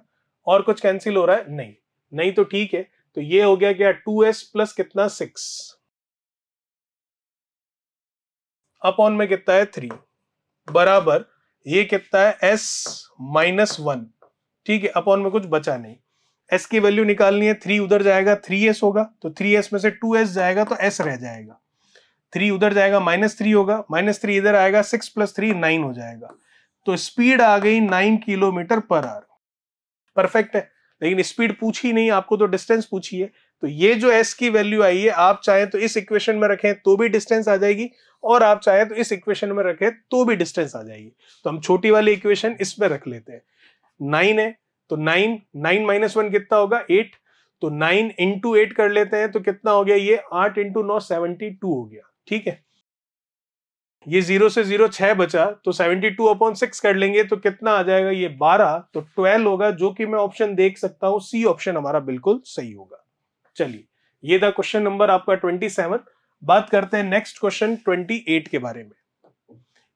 और कुछ कैंसिल हो रहा है नहीं नहीं तो ठीक है तो ये हो गया क्या टू एस प्लस कितना सिक्स अपॉन में कितना है थ्री बराबर ये कितना है एस माइनस वन ठीक है अपॉन में कुछ बचा नहीं एस की वैल्यू निकालनी है थ्री उधर जाएगा थ्री एस होगा तो थ्री एस में से टू एस जाएगा तो एस रह जाएगा थ्री उधर जाएगा माइनस थ्री होगा माइनस थ्री इधर आएगा सिक्स प्लस थ्री नाइन हो जाएगा तो स्पीड आ गई nine kilometre per hour perfect है लेकिन स्पीड पूछी नहीं आपको तो डिस्टेंस पूछी है तो ये जो एस की वैल्यू आई है आप चाहें तो इस इक्वेशन में रखें तो भी डिस्टेंस आ जाएगी और आप चाहें तो इस इक्वेशन में रखें तो भी डिस्टेंस आ जाएगी तो हम छोटी वाली इक्वेशन इसमें रख लेते हैं नाइन है तो नाइन नाइन माइनस वन कितना होगा एट तो नाइन इंटू एट कर लेते हैं तो कितना हो गया ये आठ इंटू नौ सेवेंटी टू हो गया ठीक है ये जीरो से जीरो छह बचा तो सेवेंटी टू अपॉन सिक्स कर लेंगे तो कितना आ जाएगा ये बारह तो ट्वेल्व होगा जो कि मैं ऑप्शन देख सकता हूँ सी ऑप्शन हमारा बिल्कुल सही होगा चलिए ये था क्वेश्चन नंबर आपका ट्वेंटी सेवन बात करते हैं नेक्स्ट क्वेश्चन ट्वेंटी एट के बारे में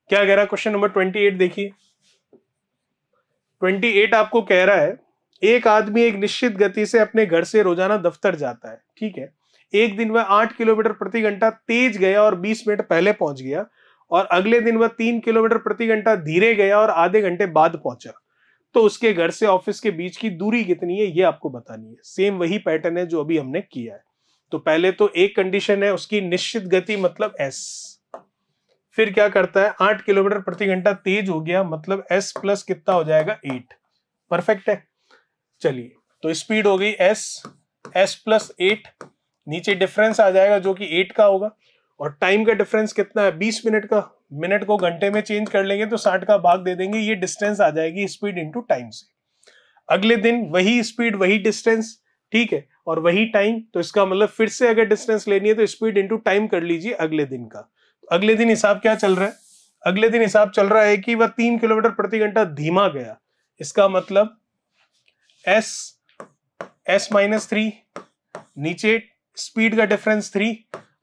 क्या कह रहा क्वेश्चन नंबर ट्वेंटी एट देखिए ट्वेंटी एट आपको कह रहा है एक आदमी एक निश्चित गति से अपने घर से रोजाना दफ्तर जाता है ठीक है एक दिन वह आठ किलोमीटर प्रति घंटा तेज गया और बीस मिनट पहले पहुंच गया और अगले दिन वह तीन किलोमीटर प्रति घंटा धीरे गया और आधे घंटे बाद पहुंचा तो उसके घर से ऑफिस के बीच की दूरी कितनी है ये आपको बतानी है सेम वही पैटर्न है जो अभी हमने किया है तो पहले तो एक कंडीशन है उसकी निश्चित गति मतलब एस फिर क्या करता है आठ किलोमीटर प्रति घंटा तेज हो गया मतलब एस प्लस कितना हो जाएगा एट परफेक्ट है चलिए तो स्पीड हो गई एस एस प्लस एट नीचे डिफरेंस आ जाएगा जो कि एट का होगा और टाइम का डिफरेंस कितना है बीस मिनट का मिनट को घंटे में चेंज कर लेंगे तो साठ का भाग दे देंगे ये डिस्टेंस आ जाएगी स्पीड इंटू टाइम से अगले दिन वही स्पीड वही डिस्टेंस ठीक है और वही टाइम तो इसका मतलब फिर से अगर डिस्टेंस लेनी है तो स्पीड इंटू टाइम कर लीजिए अगले दिन का तो अगले दिन हिसाब क्या चल रहा है अगले दिन हिसाब चल रहा है कि वह तीन किलोमीटर प्रति घंटा धीमा गया इसका मतलब एस एस माइनस थ्री नीचे स्पीड का डिफरेंस थ्री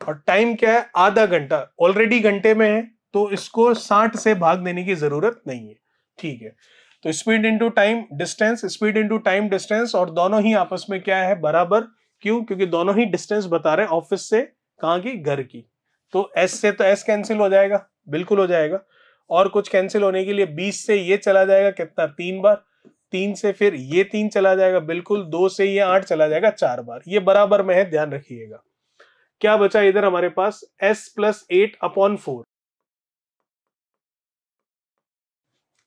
और टाइम क्या है आधा घंटा ऑलरेडी घंटे में है तो इसको साठ से भाग देने की जरूरत नहीं है ठीक है तो speed into time distance speed into time distance और दोनों ही आपस में क्या है बराबर क्यों क्योंकि दोनों ही डिस्टेंस बता रहे हैं ऑफिस से कहां की घर की तो एस से तो एस कैंसिल हो जाएगा बिल्कुल हो जाएगा और कुछ कैंसिल होने के लिए बीस से ये चला जाएगा कितना तीन बार तीन से फिर ये तीन चला जाएगा बिल्कुल दो से ये आठ चला जाएगा चार बार ये बराबर में है ध्यान रखिएगा क्या बचा इधर हमारे पास S plus eight upon four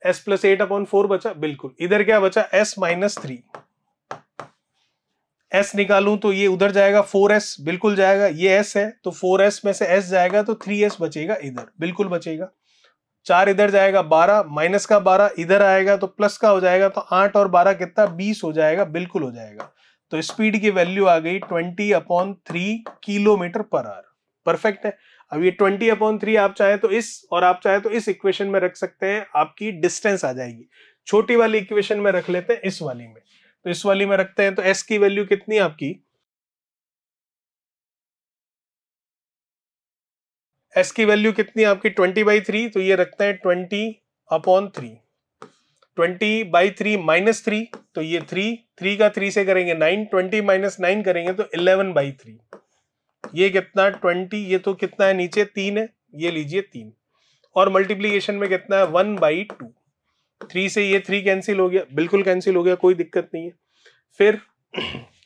S plus eight upon four बचा बिल्कुल इधर क्या बचा एस माइनस थ्री एस निकालू तो ये उधर जाएगा फोर एस बिल्कुल जाएगा ये एस है तो फोर एस में से एस जाएगा तो थ्री एस बचेगा इधर बिल्कुल बचेगा चार इधर जाएगा बारह माइनस का बारह इधर आएगा तो प्लस का हो जाएगा तो आठ और बारह कितना बीस हो जाएगा बिल्कुल हो जाएगा तो स्पीड की वैल्यू आ गई twenty upon three kilometre per hour perfect है अब ये ट्वेंटी अपॉन थ्री आप चाहे तो इस और आप चाहे तो इस इक्वेशन में रख सकते हैं आपकी डिस्टेंस आ जाएगी छोटी वाली इक्वेशन में रख लेते हैं इस वाली में तो इस वाली में रखते हैं तो एस की वैल्यू कितनी आपकी एस की वैल्यू कितनी आपकी ट्वेंटी बाई थ्री तो ये रखते हैं twenty upon three twenty by three minus three तो ये थ्री थ्री का थ्री से करेंगे नाइन ट्वेंटी माइनस नाइन करेंगे तो इलेवन बाई थ्री ये कितना ट्वेंटी ये तो कितना है नीचे तीन है ये लीजिए तीन और मल्टीप्लीकेशन में कितना है वन बाई टू थ्री से ये थ्री कैंसिल हो गया बिल्कुल कैंसिल हो गया कोई दिक्कत नहीं है फिर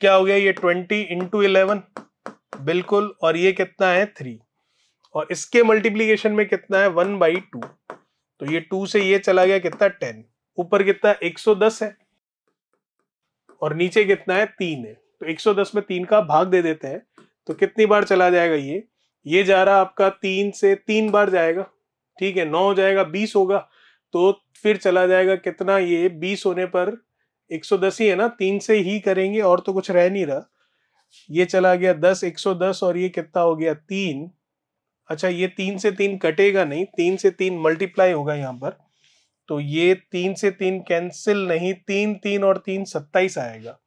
क्या हो गया ये ट्वेंटी इंटू इलेवन बिल्कुल और ये कितना है थ्री और इसके मल्टीप्लीकेशन में कितना है वन बाई टू तो ये टू से ये चला गया कितना टेन ऊपर कितना 110 है और नीचे कितना है तीन है तो 110 में तीन का भाग दे देते हैं तो कितनी बार चला जाएगा ये ये जा रहा आपका तीन से तीन बार जाएगा ठीक है नौ हो जाएगा बीस होगा तो फिर चला जाएगा कितना ये बीस होने पर 110 ही है ना तीन से ही करेंगे और तो कुछ रह नहीं रहा ये चला गया दस एक सौ दस और ये कितना हो गया तीन अच्छा ये तीन से तीन कटेगा नहीं तीन से तीन मल्टीप्लाई होगा यहाँ पर तो ये तीन से तीन कैंसिल नहीं तीन तीन और तीन सत्ताईस आएगा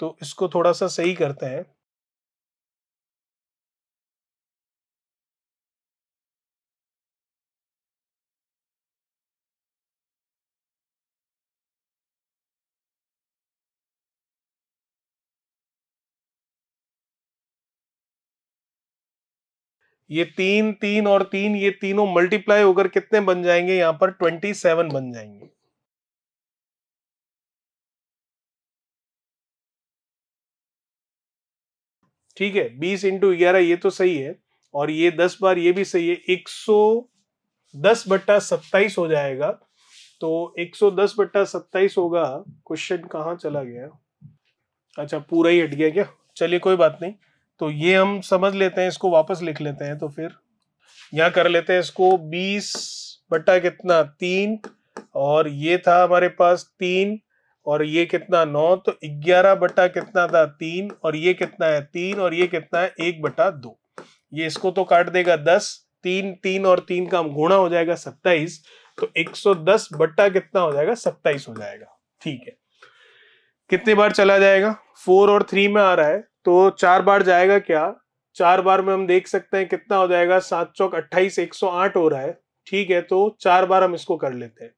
तो इसको थोड़ा सा सही करते हैं ये तीन तीन और तीन ये तीनों मल्टीप्लाई होकर कितने बन जाएंगे यहां पर ट्वेंटी सेवन बन जाएंगे ठीक है बीस इंटू ग्यारह ये तो सही है और ये दस बार ये भी सही है एक सौ दस बट्टा सत्ताईस हो जाएगा तो एक सौ दस बट्टा सत्ताईस होगा क्वेश्चन कहाँ चला गया अच्छा पूरा ही हट गया क्या चलिए कोई बात नहीं तो ये हम समझ लेते हैं इसको वापस लिख लेते हैं तो फिर यहाँ कर लेते हैं इसको बीस बट्टा कितना तीन और ये था हमारे पास तीन और ये कितना नौ तो ग्यारह बट्टा कितना था तीन और ये कितना है तीन और ये कितना है एक बट्टा दो ये इसको तो काट देगा दस तीन तीन और तीन का गुणा हो जाएगा सत्ताईस तो 110 बट्टा कितना हो जाएगा सत्ताईस हो जाएगा ठीक है कितने बार चला जाएगा फोर और थ्री में आ रहा है तो चार बार जाएगा क्या चार बार में हम देख सकते हैं कितना हो जाएगा सात चौक अट्ठाईस एक सौ आठ हो रहा है ठीक है तो चार बार हम इसको कर लेते हैं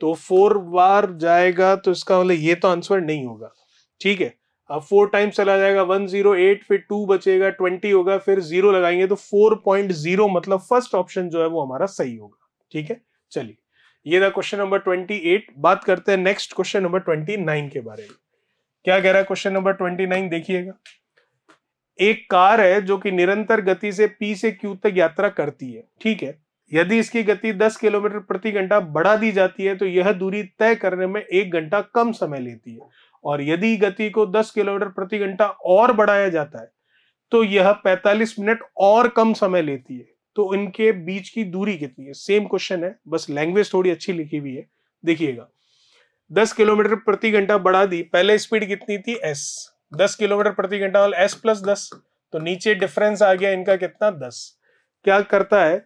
तो फोर बार जाएगा तो इसका मतलब ये तो आंसर नहीं होगा ठीक है अब फोर टाइम्स चला जाएगा वन जीरो एट फिर टू बचेगा ट्वेंटी होगा फिर जीरो लगाएंगे तो फोर पॉइंट जीरो मतलब फर्स्ट ऑप्शन जो है वो हमारा सही होगा ठीक है चलिए ये था क्वेश्चन नंबर ट्वेंटी एट बात करते हैं next question number twenty nine के बारे में क्या कह रहा है क्वेश्चन नंबर ट्वेंटी नाइन देखिएगा एक कार है जो कि निरंतर गति से पी से क्यू तक यात्रा करती है ठीक है यदि इसकी गति 10 किलोमीटर प्रति घंटा बढ़ा दी जाती है तो यह दूरी तय करने में एक घंटा कम समय लेती है और यदि गति को 10 किलोमीटर प्रति घंटा और बढ़ाया जाता है तो यह 45 मिनट और कम समय लेती है तो इनके बीच की दूरी कितनी है सेम क्वेश्चन है बस लैंग्वेज थोड़ी अच्छी लिखी हुई है देखिएगा 10 किलोमीटर प्रति घंटा बढ़ा दी पहले स्पीड कितनी थी एस 10 किलोमीटर प्रति घंटा वाला एस प्लस दस तो नीचे डिफरेंस आ गया इनका कितना दस क्या करता है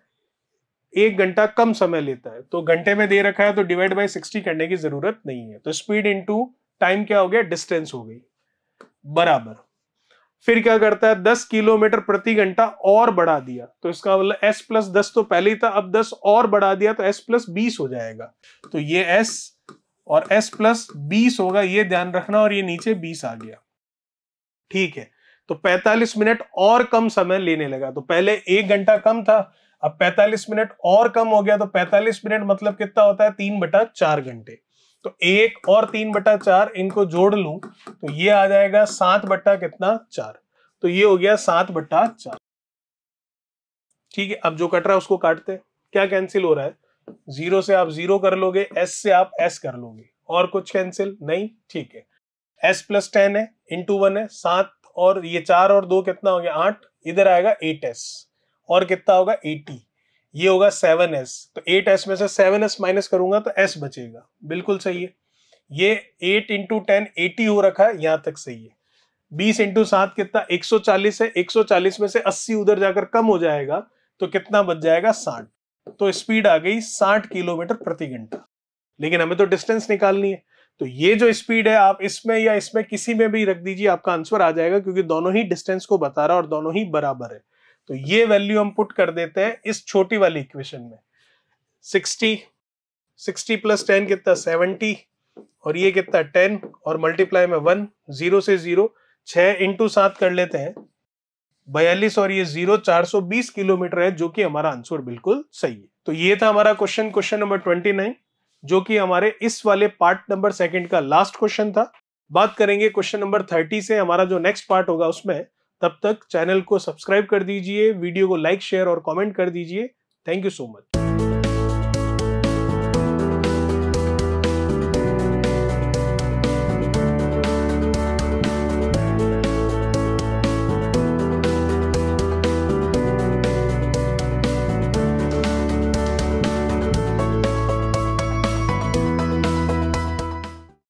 एक घंटा कम समय लेता है तो घंटे में दे रखा है तो डिवाइड बाय सिक्सटी करने की जरूरत नहीं है तो स्पीड इनटू टाइम क्या हो गया डिस्टेंस हो गई बराबर फिर क्या करता है दस किलोमीटर प्रति घंटा और बढ़ा दिया तो इसका मतलब एस प्लस दस तो पहले ही था अब दस और बढ़ा दिया तो एस प्लस बीस हो जाएगा तो ये एस और एस प्लस बीस होगा ये ध्यान रखना और ये नीचे बीस आ गया ठीक है तो 45 मिनट और कम समय लेने लगा तो पहले एक घंटा कम था अब 45 मिनट और कम हो गया तो 45 मिनट मतलब कितना होता है तीन बटा चार घंटे तो एक और तीन बटा चार इनको जोड़ लू तो ये आ जाएगा सात बट्टा कितना चार तो ये हो गया सात बट्टा चार ठीक है अब जो कट रहा है उसको काटते क्या कैंसिल हो रहा है जीरो से आप जीरो कर लोगे एस से आप एस कर लोगे और कुछ कैंसिल नहीं ठीक है एस प्लस टेन है इंटू वन है सात और ये चार और दो कितना हो गया आठ इधर आएगा एट एस और कितना होगा एटी ये होगा सेवन एस तो एट एस में से सेवन एस माइनस करूंगा तो एस बचेगा बिल्कुल सही है ये एट इंटू टेन एटी हो रखा है यहां तक सही है बीस इंटू सात कितना एक सौ चालीस है एक सौ चालीस में से अस्सी उधर जाकर कम हो जाएगा तो कितना बच जाएगा साठ तो स्पीड आ गई साठ किलोमीटर प्रति घंटा लेकिन हमें तो डिस्टेंस निकालनी है तो ये जो स्पीड है आप इसमें या इसमें किसी में भी रख दीजिए आपका आंसर आ जाएगा क्योंकि दोनों ही डिस्टेंस को बता रहा है और दोनों ही बराबर है तो ये वैल्यू हम पुट कर देते हैं इस छोटी वाली इक्वेशन में 60 60 प्लस टेन कितना 70 और ये कितना 10 और मल्टीप्लाई में वन जीरो से जीरो छह इंटू सात कर लेते हैं बयालीस और ये जीरो चार सौ बीस किलोमीटर है जो कि हमारा आंसर बिल्कुल सही है तो ये था हमारा question question number twenty nine जो कि हमारे इस वाले पार्ट नंबर सेकंड का लास्ट क्वेश्चन था बात करेंगे क्वेश्चन नंबर थर्टी से हमारा जो नेक्स्ट पार्ट होगा उसमें तब तक चैनल को सब्सक्राइब कर दीजिए वीडियो को लाइक शेयर और कॉमेंट कर दीजिए थैंक यू सो मच